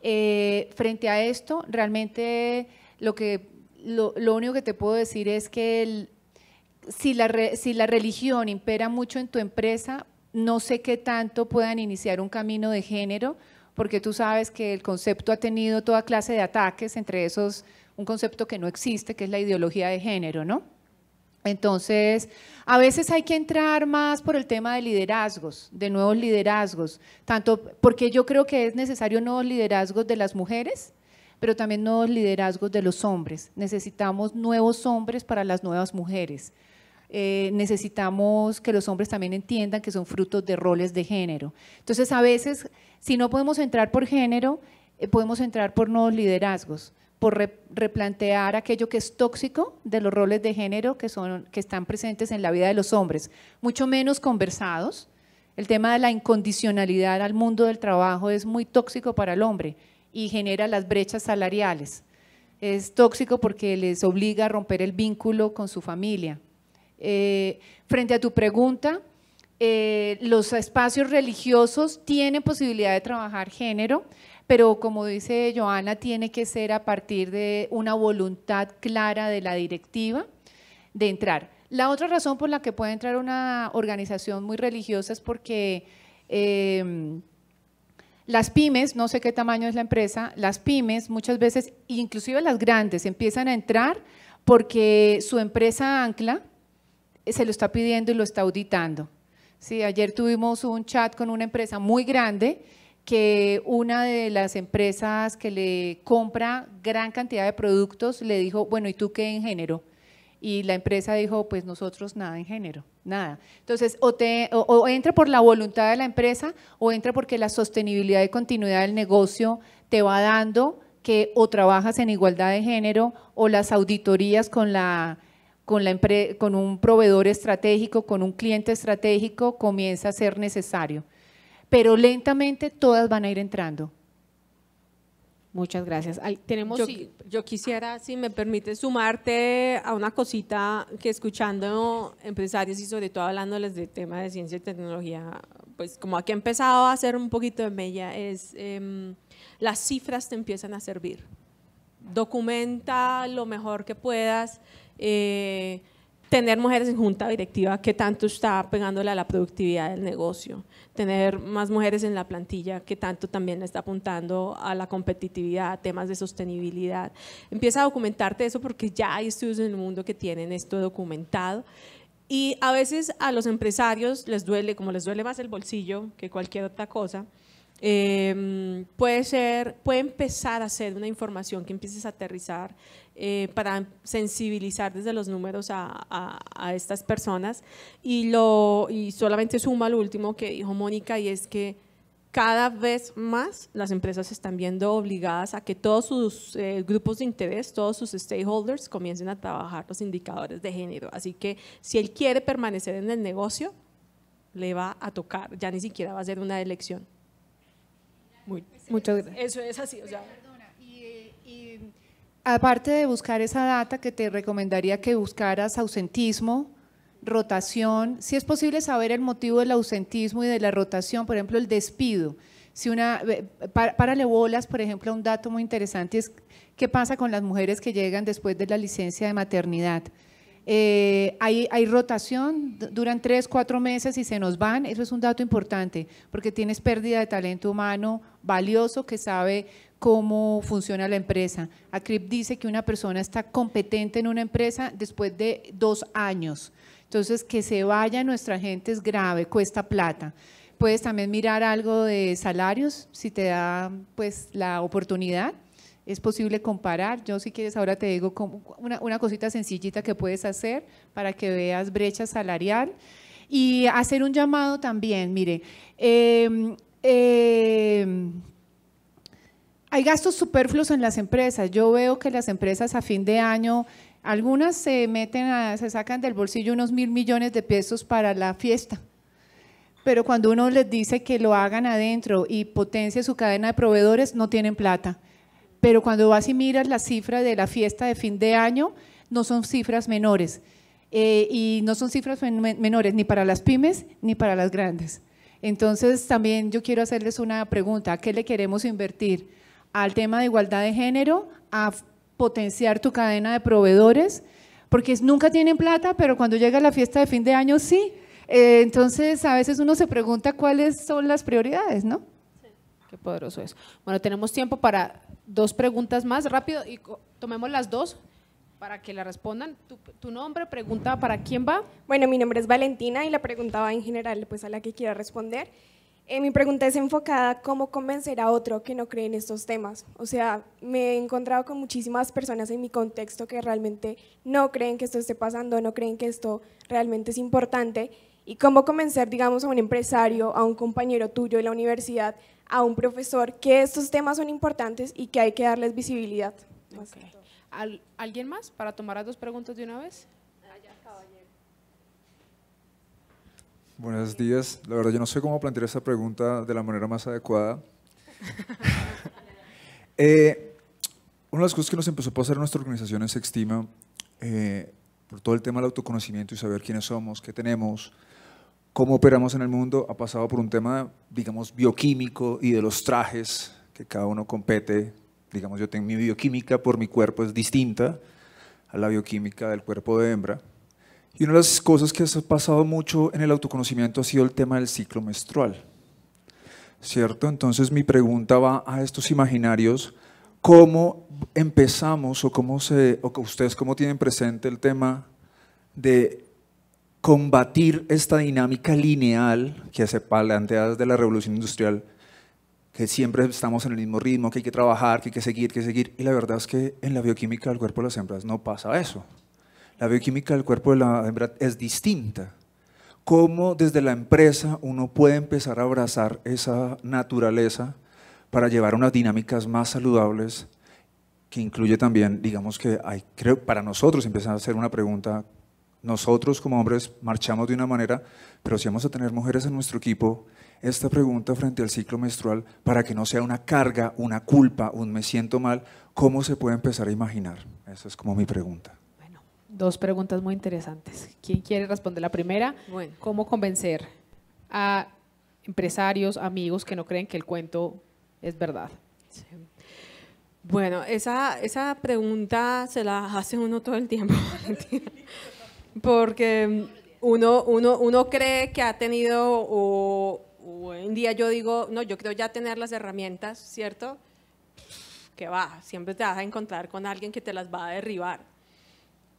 Eh, frente a esto, realmente lo, que, lo único que te puedo decir es que el, si la, religión impera mucho en tu empresa, no sé qué tanto puedan iniciar un camino de género, porque tú sabes que el concepto ha tenido toda clase de ataques, entre esos un concepto que no existe, que es la ideología de género, ¿no? Entonces, a veces hay que entrar más por el tema de liderazgos, de nuevos liderazgos, tanto porque yo creo que es necesario nuevos liderazgos de las mujeres, pero también nuevos liderazgos de los hombres. Necesitamos nuevos hombres para las nuevas mujeres. Eh, necesitamos que los hombres también entiendan que son frutos de roles de género. Entonces, a veces, si no podemos entrar por género, eh, podemos entrar por nuevos liderazgos, por replantear aquello que es tóxico de los roles de género que, son, que están presentes en la vida de los hombres, mucho menos conversados. El tema de la incondicionalidad al mundo del trabajo es muy tóxico para el hombre y genera las brechas salariales. Es tóxico porque les obliga a romper el vínculo con su familia, eh, frente a tu pregunta, eh, los espacios religiosos tienen posibilidad de trabajar género, pero como dice Joana, tiene que ser a partir de una voluntad clara de la directiva de entrar. La otra razón por la que puede entrar una organización muy religiosa es porque em, las pymes, no sé qué tamaño es la empresa, las pymes muchas veces, inclusive las grandes, empiezan a entrar porque su empresa ancla, se lo está pidiendo y lo está auditando. Sí, ayer tuvimos un chat con una empresa muy grande que una de las empresas que le compra gran cantidad de productos le dijo, bueno, ¿y tú qué en género? Y la empresa dijo, pues nosotros nada en género, nada. Entonces, o, te, o entra por la voluntad de la empresa o entra porque la sostenibilidad y continuidad del negocio te va dando que o trabajas en igualdad de género o las auditorías con la con, la con un proveedor estratégico, con un cliente estratégico, comienza a ser necesario. Pero lentamente todas van a ir entrando. Muchas gracias. tenemos yo, quisiera, si me permite, sumarte a una cosita que escuchando empresarios y sobre todo hablándoles de tema de ciencia y tecnología, pues como aquí he empezado a hacer un poquito de mella, es em, las cifras te empiezan a servir. Documenta lo mejor que puedas eh, tener mujeres en junta directiva que tanto está pegándole a la productividad del negocio, tener más mujeres en la plantilla que tanto también está apuntando a la competitividad, a temas de sostenibilidad. Empieza a documentarte eso porque ya hay estudios en el mundo que tienen esto documentado. Y a veces a los empresarios les duele, como les duele más el bolsillo que cualquier otra cosa, eh, puede ser, puede empezar a ser una información que empieces a aterrizar eh, para sensibilizar desde los números a, estas personas. Y, lo, y solamente suma lo último que dijo Mónica y es que cada vez más las empresas se están viendo obligadas a que todos sus eh, grupos de interés, todos sus stakeholders comiencen a trabajar los indicadores de género. Así que si él quiere permanecer en el negocio, le va a tocar, ya ni siquiera va a ser una elección. Muy, muchas gracias. Eso es así, o sea aparte de buscar esa data, que te recomendaría que buscaras ausentismo, rotación, si es posible saber el motivo del ausentismo y de la rotación, por ejemplo, el despido. Si una, por ejemplo, un dato muy interesante es qué pasa con las mujeres que llegan después de la licencia de maternidad. Eh, hay, hay, rotación, duran tres, cuatro meses y se nos van. Eso es un dato importante, porque tienes pérdida de talento humano valioso que sabe cómo funciona la empresa. ACRIP dice que una persona está competente en una empresa después de dos años. Entonces, que se vaya nuestra gente es grave, cuesta plata. Puedes también mirar algo de salarios, si te da pues, la oportunidad. Es posible comparar. Yo si quieres ahora te digo una, una cosita sencillita que puedes hacer para que veas brecha salarial. Y hacer un llamado también, mire, em, em, hay gastos superfluos en las empresas. Yo veo que las empresas a fin de año, algunas se meten, se sacan del bolsillo unos mil millones de pesos para la fiesta. Pero cuando uno les dice que lo hagan adentro y potencie su cadena de proveedores, no tienen plata. Pero cuando vas y miras la cifra de la fiesta de fin de año, no son cifras menores. Eh, y no son cifras menores ni para las pymes ni para las grandes. Entonces, también yo quiero hacerles una pregunta, ¿a qué le queremos invertir? al tema de igualdad de género, a potenciar tu cadena de proveedores, porque nunca tienen plata, pero cuando llega la fiesta de fin de año sí. Eh, entonces, a veces uno se pregunta cuáles son las prioridades, ¿no? Sí. Qué poderoso es. Bueno, tenemos tiempo para dos preguntas más rápido y tomemos las dos para que la respondan. Tu, nombre, pregunta para quién va. Bueno, mi nombre es Valentina y la pregunta va en general pues a la que quiera responder. Eh, mi pregunta es enfocada cómo convencer a otro que no cree en estos temas. O sea, me he encontrado con muchísimas personas en mi contexto que realmente no creen que esto esté pasando, no creen que esto realmente es importante. Y cómo convencer, digamos, a un empresario, a un compañero tuyo de la universidad, a un profesor, que estos temas son importantes y que hay que darles visibilidad. ¿Alguien más para tomar las dos preguntas de una vez? Buenos días. La verdad yo no sé cómo plantear esta pregunta de la manera más adecuada. Eh, una de las cosas que nos empezó a pasar en nuestra organización es Sextima, eh, por todo el tema del autoconocimiento y saber quiénes somos, qué tenemos, cómo operamos en el mundo, ha pasado por un tema, digamos, bioquímico y de los trajes que cada uno compete. Digamos, yo tengo mi bioquímica por mi cuerpo es distinta a la bioquímica del cuerpo de hembra. Y una de las cosas que se ha pasado mucho en el autoconocimiento ha sido el tema del ciclo menstrual. ¿Cierto? Entonces mi pregunta va a estos imaginarios, ¿cómo empezamos o cómo se o ustedes cómo tienen presente el tema de combatir esta dinámica lineal que se plantea desde la revolución industrial que siempre estamos en el mismo ritmo, que hay que trabajar, que hay que seguir, que hay que seguir. Y la verdad es que en la bioquímica del cuerpo de las hembras no pasa eso. La bioquímica del cuerpo de la hembra es distinta. ¿Cómo desde la empresa uno puede empezar a abrazar esa naturaleza para llevar unas dinámicas más saludables que incluye también, digamos que creo, para nosotros empezar a hacer una pregunta, nosotros como hombres marchamos de una manera, pero si vamos a tener mujeres en nuestro equipo, esta pregunta frente al ciclo menstrual, para que no sea una carga, una culpa, un me siento mal, ¿cómo se puede empezar a imaginar? Esa es como mi pregunta dos preguntas muy interesantes. ¿Quién quiere responder la primera? ¿Cómo convencer a empresarios, amigos que no creen que el cuento es verdad? Bueno, esa, pregunta se la hace uno todo el tiempo, porque uno, cree que ha tenido, o, un día yo digo, no, yo creo ya tener las herramientas, ¿cierto? Que va, siempre te vas a encontrar con alguien que te las va a derribar.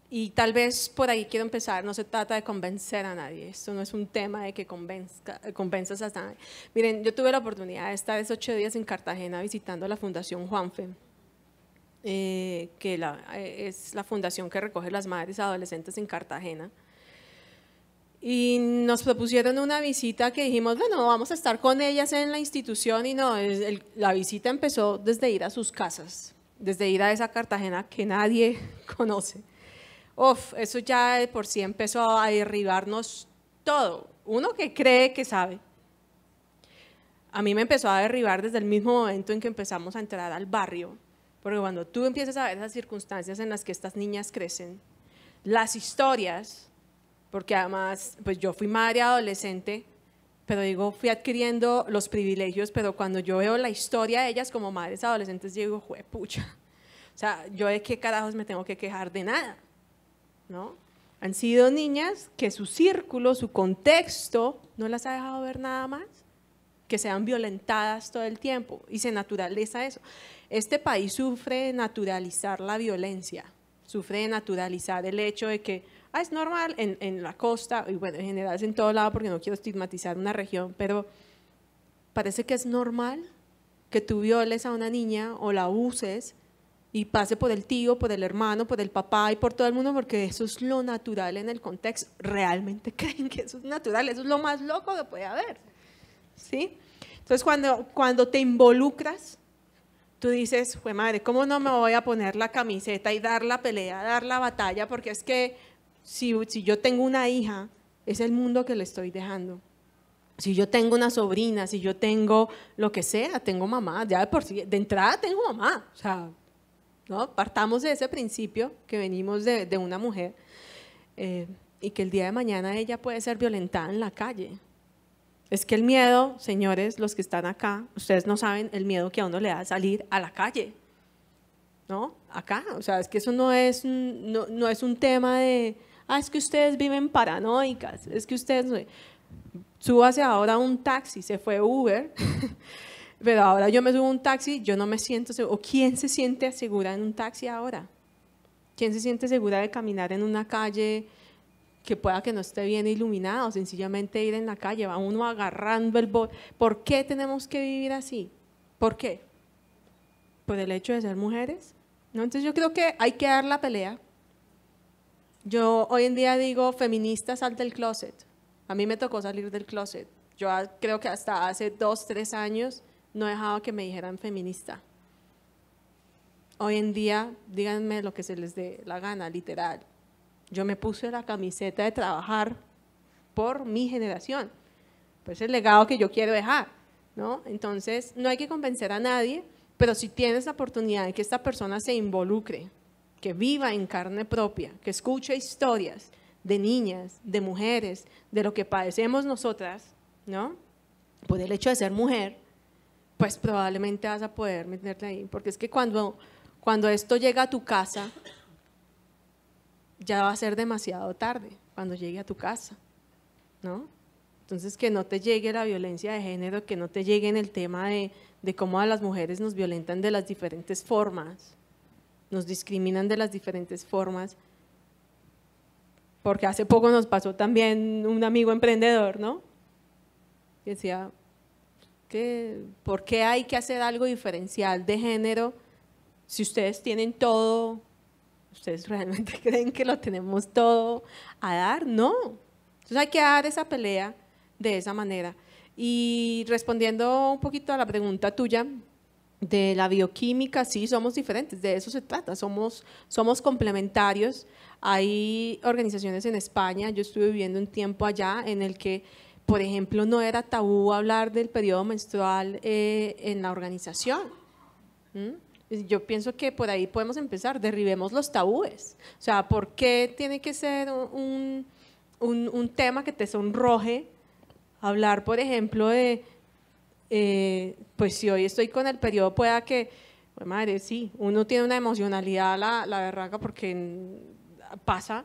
Y tal vez por ahí quiero empezar, no se trata de convencer a nadie, esto no es un tema de que convenzas a nadie. Miren, yo tuve la oportunidad de estar esos ocho días en Cartagena visitando la Fundación Juan eh, que eh, es la fundación que recoge las madres adolescentes en Cartagena. Y nos propusieron una visita que dijimos, bueno, vamos a estar con ellas en la institución y no, la visita empezó desde ir a sus casas, desde ir a esa Cartagena que nadie conoce uff, eso ya de por sí empezó a derribarnos todo. Uno que cree que sabe. A mí me empezó a derribar desde el mismo momento en que empezamos a entrar al barrio. Porque cuando tú empiezas a ver esas circunstancias en las que estas niñas crecen, las historias, porque además, pues yo fui madre adolescente, pero digo, fui adquiriendo los privilegios, pero cuando yo veo la historia de ellas como madres adolescentes, digo, juepucha. O sea, yo de qué carajos me tengo que quejar de nada. ¿no? Han sido niñas que su círculo, su contexto, no las ha dejado ver nada más, que sean violentadas todo el tiempo y se naturaliza eso. Este país sufre naturalizar la violencia, sufre de naturalizar el hecho de que ah, es normal en, la costa, y bueno, en general es en todo lado porque no quiero estigmatizar una región, pero parece que es normal que tú violes a una niña o la abuses y pase por el tío, por el hermano, por el papá y por todo el mundo, porque eso es lo natural en el contexto. ¿Realmente creen que eso es natural? Eso es lo más loco que puede haber. ¿Sí? Entonces, cuando, cuando te involucras, tú dices, fue madre, ¿cómo no me voy a poner la camiseta y dar la pelea, dar la batalla? Porque es que si, si yo tengo una hija, es el mundo que le estoy dejando si yo tengo una sobrina, si yo tengo lo que sea, tengo mamá, ya de por sí, de entrada tengo mamá, o sea, ¿no? Partamos de ese principio que venimos de, una mujer eh, y que el día de mañana ella puede ser violentada en la calle. Es que el miedo, señores, los que están acá, ustedes no saben el miedo que a uno le da salir a la calle, ¿no? Acá, o sea, es que eso no es, no, es un tema de, ah, es que ustedes viven paranoicas, es que ustedes, súbase ahora un taxi, se fue Uber. Pero ahora yo me subo a un taxi, yo no me siento ¿O quién se siente segura en un taxi ahora? ¿Quién se siente segura de caminar en una calle que pueda que no esté bien iluminada o sencillamente ir en la calle? Va uno agarrando el bol. ¿Por qué tenemos que vivir así? ¿Por qué? ¿Por el hecho de ser mujeres? ¿No? Entonces yo creo que hay que dar la pelea. Yo hoy en día digo, feminista, sal del closet. A mí me tocó salir del closet. Yo creo que hasta hace dos, tres años no dejaba que me dijeran feminista. Hoy en día, díganme lo que se les dé la gana, literal. Yo me puse la camiseta de trabajar por mi generación. Pues el legado que yo quiero dejar, ¿no? Entonces, no hay que convencer a nadie, pero si tienes la oportunidad de que esta persona se involucre, que viva en carne propia, que escuche historias de niñas, de mujeres, de lo que padecemos nosotras, ¿no? Por el hecho de ser mujer, pues probablemente vas a poder meterte ahí, porque es que cuando, cuando esto llega a tu casa, ya va a ser demasiado tarde, cuando llegue a tu casa, ¿no? Entonces, que no te llegue la violencia de género, que no te llegue en el tema de, de cómo a las mujeres nos violentan de las diferentes formas, nos discriminan de las diferentes formas, porque hace poco nos pasó también un amigo emprendedor, ¿no? Que decía, que, ¿por qué hay que hacer algo diferencial de género si ustedes tienen todo? ¿Ustedes realmente creen que lo tenemos todo a dar? No. Entonces hay que dar esa pelea de esa manera. Y respondiendo un poquito a la pregunta tuya de la bioquímica, sí, somos diferentes, de eso se trata, somos, somos complementarios. Hay organizaciones en España, yo estuve viviendo un tiempo allá en el que por ejemplo, no era tabú hablar del periodo menstrual eh, en la organización. Yo pienso que por ahí podemos empezar, derribemos los tabúes. O sea, ¿por qué tiene que ser un, tema que te sonroje hablar, por ejemplo, de, eh, pues si hoy estoy con el periodo, pueda que, pues madre, sí, uno tiene una emocionalidad, la, la porque pasa,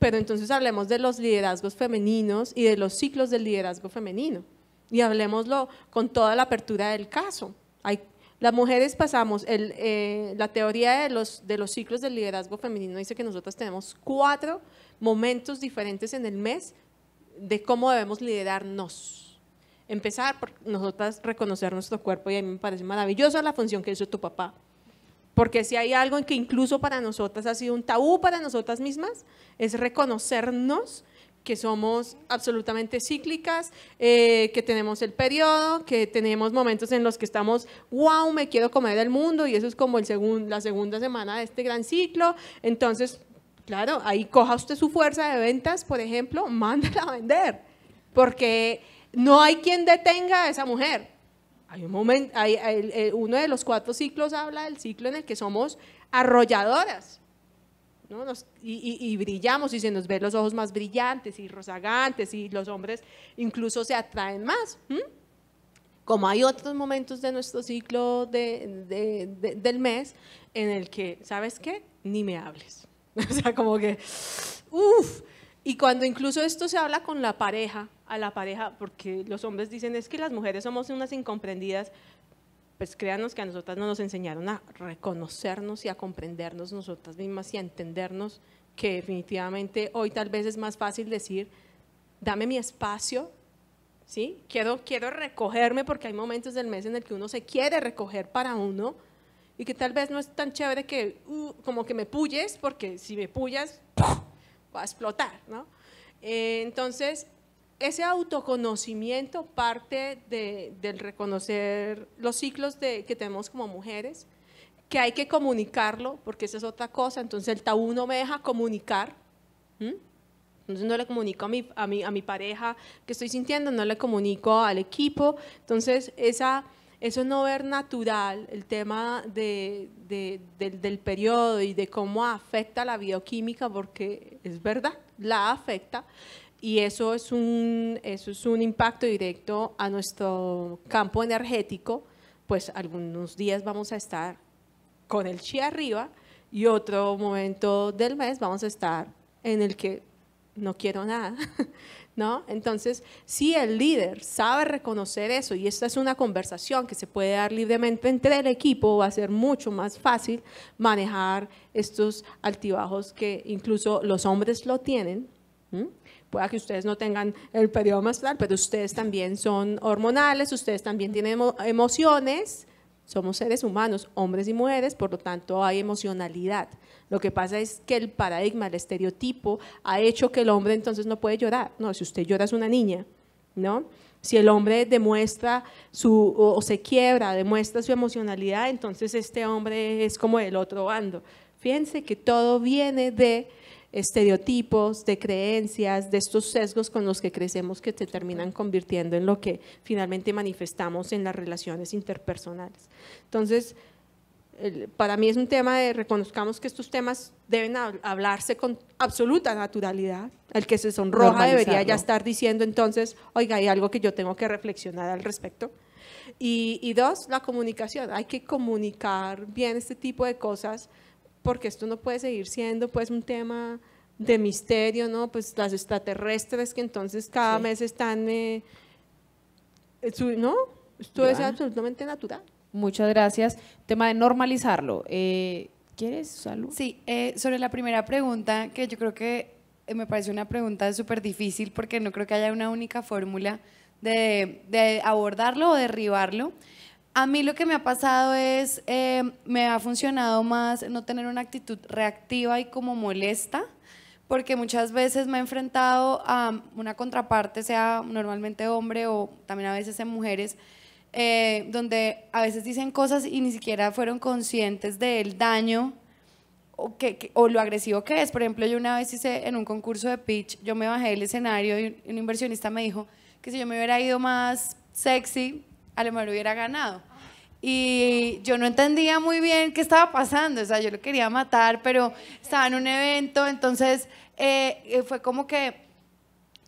pero entonces hablemos de los liderazgos femeninos y de los ciclos del liderazgo femenino. Y hablemoslo con toda la apertura del caso. Hay, las mujeres pasamos, eh, la teoría de los, ciclos del liderazgo femenino dice que nosotras tenemos cuatro momentos diferentes en el mes de cómo debemos liderarnos empezar por nosotras reconocer nuestro cuerpo y a mí me parece maravillosa la función que hizo tu papá porque si hay algo en que incluso para nosotras ha sido un tabú para nosotras mismas, es reconocernos que somos absolutamente cíclicas, eh, que tenemos el periodo, que tenemos momentos en los que estamos, wow, me quiero comer el mundo, y eso es como el la segunda semana de este gran ciclo. Entonces, claro, ahí coja usted su fuerza de ventas, por ejemplo, mándala a vender, porque no hay quien detenga a esa mujer. Hay un momento, hay, uno de los cuatro ciclos habla del ciclo en el que somos arrolladoras. ¿no? y, brillamos y se nos ven los ojos más brillantes y rozagantes y los hombres incluso se atraen más. Como hay otros momentos de nuestro ciclo del mes en el que, ¿sabes qué? Ni me hables. o sea, como que, uff. Y cuando incluso esto se habla con la pareja, a la pareja, porque los hombres dicen es que las mujeres somos unas incomprendidas, pues créanos que a nosotras no nos enseñaron a reconocernos y a comprendernos nosotras mismas y a entendernos que definitivamente hoy tal vez es más fácil decir, dame mi espacio, ¿sí? Quiero, quiero recogerme porque hay momentos del mes en el que uno se quiere recoger para uno y que tal vez no es tan chévere que uh, como que me pulles porque si me pullas va a explotar, ¿no? Eh, entonces, ese autoconocimiento parte del reconocer los ciclos que tenemos como mujeres, que hay que comunicarlo, porque esa es otra cosa, entonces el tabú no me deja comunicar. Entonces no le comunico a mi, a, a mi pareja que estoy sintiendo, no le comunico al equipo. Entonces esa, eso no ver natural, el tema del, del periodo y de cómo afecta la bioquímica, porque es verdad, la afecta y eso es un, eso es un impacto directo a nuestro campo energético, pues algunos días vamos a estar con el chi arriba y otro momento del mes vamos a estar en el que no quiero nada, ¿no? Entonces, si el líder sabe reconocer eso y esta es una conversación que se puede dar libremente entre el equipo, va a ser mucho más fácil manejar estos altibajos que incluso los hombres lo tienen pueda que ustedes no tengan el periodo menstrual, pero ustedes también son hormonales, ustedes también tienen emociones, somos seres humanos, hombres y mujeres, por lo tanto hay emocionalidad. Lo que pasa es que el paradigma, el estereotipo ha hecho que el hombre entonces no puede llorar. No, si usted llora es una niña, ¿no? Si el hombre demuestra su o se quiebra, demuestra su emocionalidad, entonces este hombre es como el otro bando. Fíjense que todo viene de estereotipos, de creencias, de estos sesgos con los que crecemos que se terminan convirtiendo en lo que finalmente manifestamos en las relaciones interpersonales. Entonces, para mí es un tema de reconozcamos que estos temas deben hablarse con absoluta naturalidad. El que se sonroja debería ya estar diciendo entonces, oiga, hay algo que yo tengo que reflexionar al respecto. Y, y dos, la comunicación. Hay que comunicar bien este tipo de cosas porque esto no puede seguir siendo pues un tema de misterio, ¿no? Pues las extraterrestres que entonces cada mes están, eh, eh, ¿no? Esto es absolutamente natural. Muchas gracias. Tema de normalizarlo. Eh, ¿Quieres, Salud? Sí, sobre la primera pregunta, que yo creo que me parece una pregunta súper difícil porque no creo que haya una única fórmula de, de abordarlo o derribarlo. A mí lo que me ha pasado es, eh, me ha funcionado más no tener una actitud reactiva y como molesta, porque muchas veces me he enfrentado a una contraparte, sea normalmente hombre o también a veces en mujeres, eh, donde a veces dicen cosas y ni siquiera fueron conscientes del daño o, que, o, lo agresivo que es. Por ejemplo, yo una vez hice en un concurso de pitch, yo me bajé del escenario y un inversionista me dijo que si yo me hubiera ido más sexy, a lo hubiera ganado. Y yo no entendía muy bien qué estaba pasando, o sea, yo lo quería matar, pero estaba en un evento, entonces eh, eh, fue como que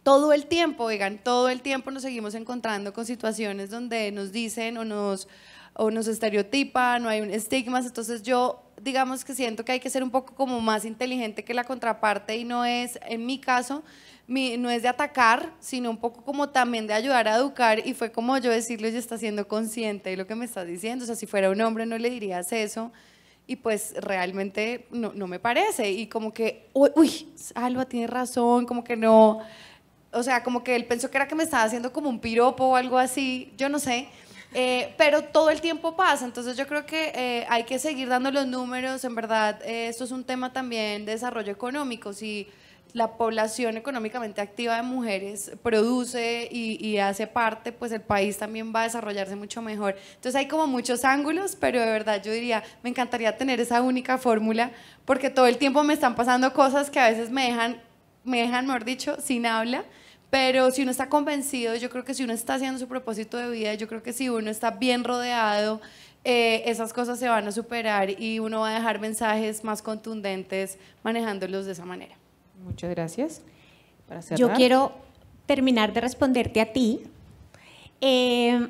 todo el tiempo, oigan, todo el tiempo nos seguimos encontrando con situaciones donde nos dicen o nos, o nos estereotipan o hay un estigmas, entonces yo digamos que siento que hay que ser un poco como más inteligente que la contraparte y no es, en mi caso, no es de atacar, sino un poco como también de ayudar a educar y fue como yo decirle, ya está siendo consciente de lo que me estás diciendo, o sea, si fuera un hombre no le dirías eso y pues realmente no, me parece y como que, uy, uy, tiene razón, como que no, o sea, como que él pensó que era que me estaba haciendo como un piropo o algo así, yo no sé. Eh, pero todo el tiempo pasa, entonces yo creo que eh, hay que seguir dando los números, en verdad, eh, esto es un tema también de desarrollo económico, si la población económicamente activa de mujeres produce y, hace parte, pues el país también va a desarrollarse mucho mejor. Entonces hay como muchos ángulos, pero de verdad yo diría, me encantaría tener esa única fórmula, porque todo el tiempo me están pasando cosas que a veces me dejan, me dejan, mejor dicho, sin habla. Pero si uno está convencido, yo creo que si uno está haciendo su propósito de vida, yo creo que si uno está bien rodeado, eh, esas cosas se van a superar y uno va a dejar mensajes más contundentes manejándolos de esa manera. Muchas gracias. Yo quiero terminar de responderte a ti. Eh,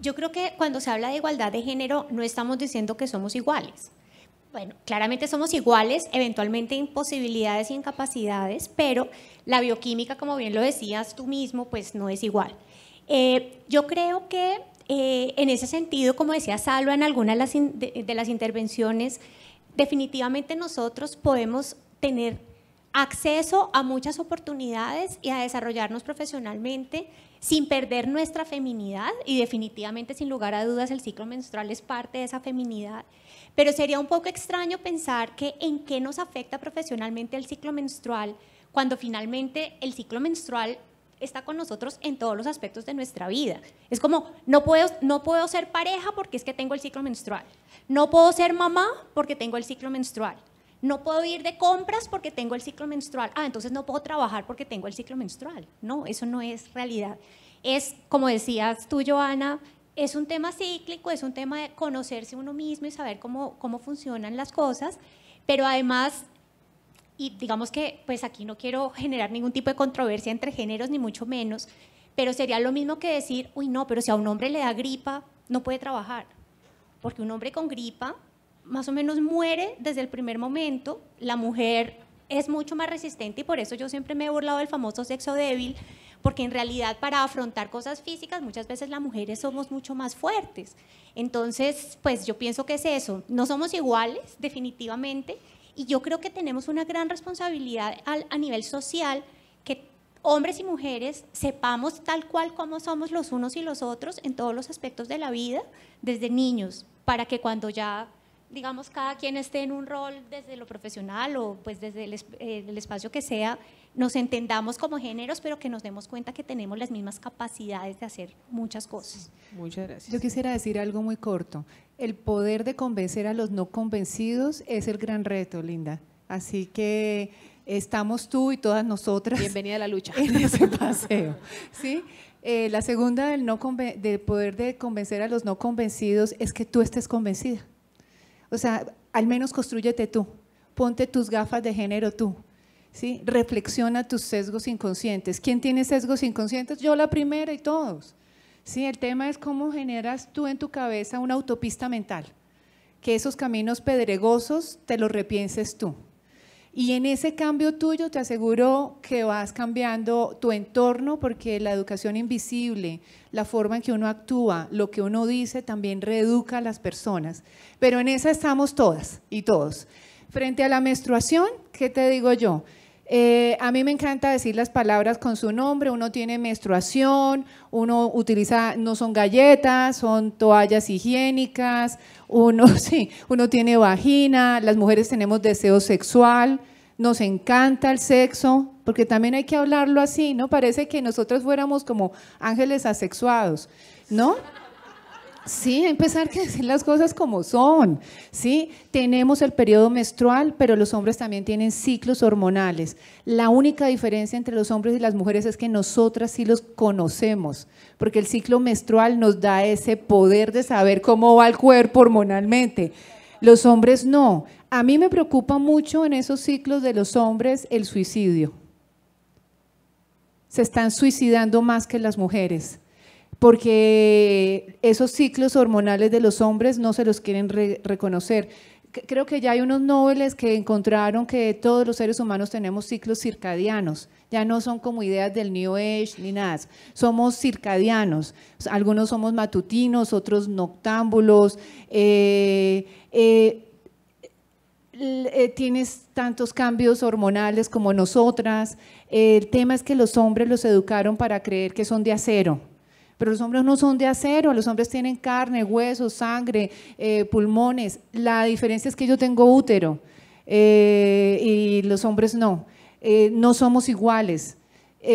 yo creo que cuando se habla de igualdad de género no estamos diciendo que somos iguales. Bueno, claramente somos iguales, eventualmente en posibilidades y incapacidades, pero la bioquímica, como bien lo decías tú mismo, pues no es igual. Eh, yo creo que eh, en ese sentido, como decía Salva en alguna de las, de las intervenciones, definitivamente nosotros podemos tener acceso a muchas oportunidades y a desarrollarnos profesionalmente sin perder nuestra feminidad y definitivamente sin lugar a dudas el ciclo menstrual es parte de esa feminidad. Pero sería un poco extraño pensar que en qué nos afecta profesionalmente el ciclo menstrual cuando finalmente el ciclo menstrual está con nosotros en todos los aspectos de nuestra vida. Es como, no puedo, no puedo ser pareja porque es que tengo el ciclo menstrual. No puedo ser mamá porque tengo el ciclo menstrual. No puedo ir de compras porque tengo el ciclo menstrual. Ah, entonces no puedo trabajar porque tengo el ciclo menstrual. No, eso no es realidad. Es, como decías tú, Joana, es un tema cíclico, es un tema de conocerse uno mismo y saber cómo, cómo funcionan las cosas, pero además y digamos que pues aquí no quiero generar ningún tipo de controversia entre géneros ni mucho menos, pero sería lo mismo que decir, uy no, pero si a un hombre le da gripa, no puede trabajar, porque un hombre con gripa más o menos muere desde el primer momento, la mujer es mucho más resistente y por eso yo siempre me he burlado del famoso sexo débil, porque en realidad para afrontar cosas físicas muchas veces las mujeres somos mucho más fuertes. Entonces, pues yo pienso que es eso, no somos iguales definitivamente, y yo creo que tenemos una gran responsabilidad a nivel social que hombres y mujeres sepamos tal cual como somos los unos y los otros en todos los aspectos de la vida desde niños, para que cuando ya digamos, cada quien esté en un rol desde lo profesional o pues desde eh, el, espacio que sea, nos entendamos como géneros, pero que nos demos cuenta que tenemos las mismas capacidades de hacer muchas cosas. Muchas gracias. Yo quisiera decir algo muy corto. El poder de convencer a los no convencidos es el gran reto, Linda. Así que estamos tú y todas nosotras. Bienvenida a la lucha. En ese paseo. ¿sí? Eh, la segunda del, no del poder de convencer a los no convencidos es que tú estés convencida. O sea, al menos construyete tú, ponte tus gafas de género tú, ¿sí? reflexiona tus sesgos inconscientes. ¿Quién tiene sesgos inconscientes? Yo la primera y todos. ¿sí? El tema es cómo generas tú en tu cabeza una autopista mental, que esos caminos pedregosos te los repienses tú. Y en ese cambio tuyo te aseguro que vas cambiando tu entorno porque la educación invisible, la forma en que uno actúa, lo que uno dice también reeduca a las personas. Pero en esa estamos todas y todos. Frente a la menstruación, ¿qué te digo yo? Eh, a mí me encanta decir las palabras con su nombre, uno tiene menstruación, uno utiliza, no son galletas, son toallas higiénicas, uno, sí, uno tiene vagina, las mujeres tenemos deseo sexual, nos encanta el sexo, porque también hay que hablarlo así, ¿no? Parece que nosotros fuéramos como ángeles asexuados, ¿no? Sí, empezar a decir las cosas como son. Sí, tenemos el periodo menstrual, pero los hombres también tienen ciclos hormonales. La única diferencia entre los hombres y las mujeres es que nosotras sí los conocemos, porque el ciclo menstrual nos da ese poder de saber cómo va el cuerpo hormonalmente. Los hombres no. A mí me preocupa mucho en esos ciclos de los hombres el suicidio. Se están suicidando más que las mujeres porque esos ciclos hormonales de los hombres no se los quieren reconocer. Creo que ya hay unos nobles que encontraron que todos los seres humanos tenemos ciclos circadianos. Ya no son como ideas del New Age ni nada. Somos circadianos. Algunos somos matutinos, otros noctámbulos. Eh, eh, eh, tienes tantos cambios hormonales como nosotras. El tema es que los hombres los educaron para creer que son de acero pero los hombres no son de acero, los hombres tienen carne, huesos, sangre, eh, pulmones. La diferencia es que yo tengo útero eh, y los hombres no. Eh, no somos iguales.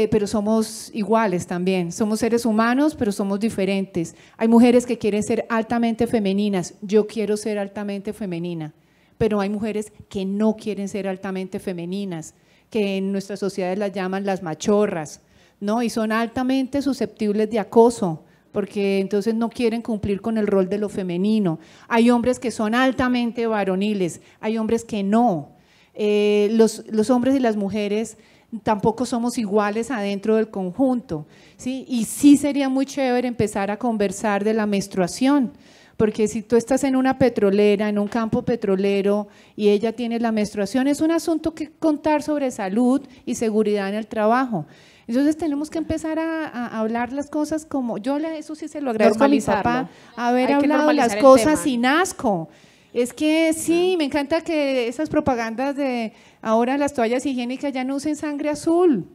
pero somos iguales también. Somos seres humanos, pero somos diferentes. Hay mujeres que quieren ser altamente femeninas. Yo quiero ser altamente femenina, pero hay mujeres que no quieren ser altamente femeninas, que en nuestras sociedades las llaman las machorras, ¿no? Y son altamente susceptibles de acoso porque entonces no quieren cumplir con el rol de lo femenino. Hay hombres que son altamente varoniles, hay hombres que no. Eh, los, hombres y las mujeres tampoco somos iguales adentro del conjunto, ¿sí? Y sí sería muy chévere empezar a conversar de la menstruación, porque si tú estás en una petrolera, en un campo petrolero y ella tiene la menstruación, es un asunto que contar sobre salud y seguridad en el trabajo. Entonces tenemos que empezar a, hablar las cosas como, yo eso sí se lo agradezco a mi papá, haber hablado las cosas sin asco. Es que sí, me encanta que esas propagandas de ahora las toallas higiénicas ya no usen sangre azul.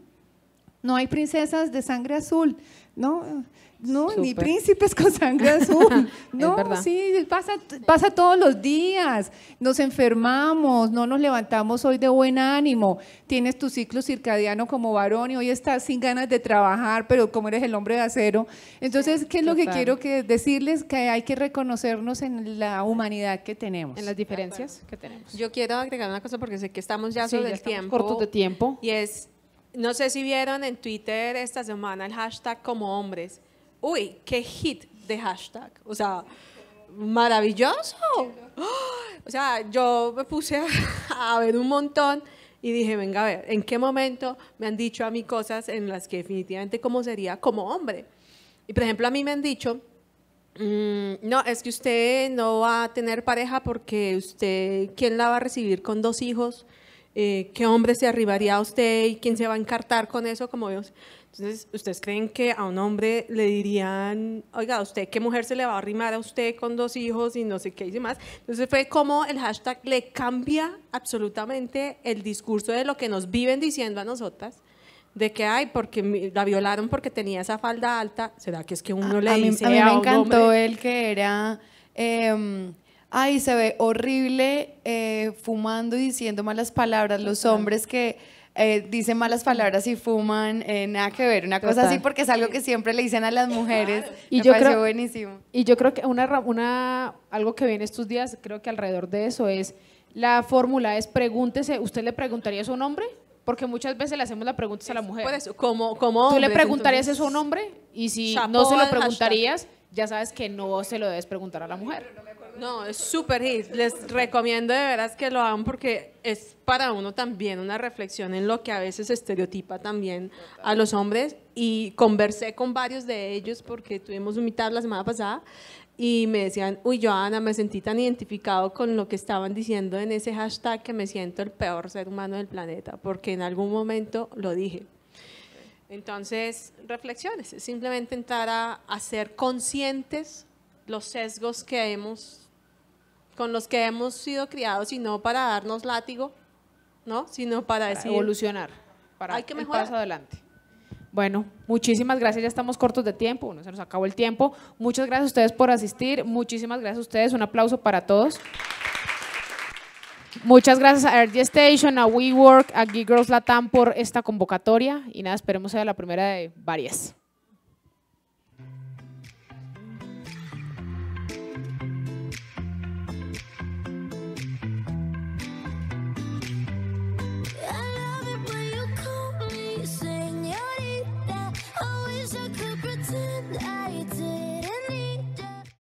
No hay princesas de sangre azul, ¿no? No, ni príncipes con sangre azul. No, sí, pasa, todos los días. Nos enfermamos, no nos levantamos hoy de buen ánimo. Tienes tu ciclo circadiano como varón y hoy estás sin ganas de trabajar, pero como eres el hombre de acero. Entonces, ¿qué es lo que quiero decirles? Que hay que reconocernos en la humanidad que tenemos. En las diferencias que tenemos. Yo quiero agregar una cosa porque sé que estamos ya sobre el tiempo. cortos de tiempo. Y es, no sé si vieron en Twitter esta semana el hashtag como hombres uy, qué hit de hashtag. O sea, maravilloso. O sea, yo me puse a, ver un montón y dije, venga, a ver, ¿en qué momento me han dicho a mí cosas en las que definitivamente cómo sería como hombre? Y por ejemplo, a mí me han dicho, mm, no, es que usted no va a tener pareja porque usted, ¿quién la va a recibir con dos hijos? Eh, ¿Qué hombre se arribaría a usted y quién se va a encartar con eso? Como Dios. Entonces, ¿ustedes creen que a un hombre le dirían, oiga, usted qué mujer se le va a arrimar a usted con dos hijos y no sé qué y demás? Entonces fue como el hashtag le cambia absolutamente el discurso de lo que nos viven diciendo a nosotras, de que, ay, porque la violaron porque tenía esa falda alta, ¿será que es que uno le a dice mí, a mí me encantó el que era... Em, ay, se ve horrible eh, fumando y diciendo malas palabras. Los hombres que eh, dicen malas palabras y fuman, eh, nada que ver, una cosa así porque es algo que siempre le dicen a las mujeres. Y yo pareció creo, buenísimo. Y yo creo que una, una, algo que viene estos días, creo que alrededor de eso es, la fórmula es pregúntese, ¿usted le preguntaría su nombre? Porque muchas veces le hacemos la pregunta a la mujer. como, ¿Tú le preguntarías Su nombre? a Y si no se lo preguntarías, ya sabes que no se lo debes preguntar a la mujer. No, es súper hit. Les recomiendo de veras que lo hagan porque es para uno también una reflexión en lo que a veces estereotipa también a los hombres. Y conversé con varios de ellos porque tuvimos un mitad la semana pasada y me decían, uy, Joana, me sentí tan identificado con lo que estaban diciendo en ese hashtag que me siento el peor ser humano del planeta porque en algún momento lo dije. Entonces, reflexiones, simplemente entrar a, ser conscientes los sesgos que hemos con los que hemos sido criados y no para darnos látigo, ¿no? Sino para, evolucionar, para hay que mejorar. adelante. Bueno, muchísimas gracias, ya estamos cortos de tiempo, se nos acabó el tiempo. Muchas gracias a ustedes por asistir, muchísimas gracias a ustedes, un aplauso para todos. Muchas gracias a RG Station, a WeWork, a Geek Girls Latam por esta convocatoria y nada, esperemos sea la primera de varias.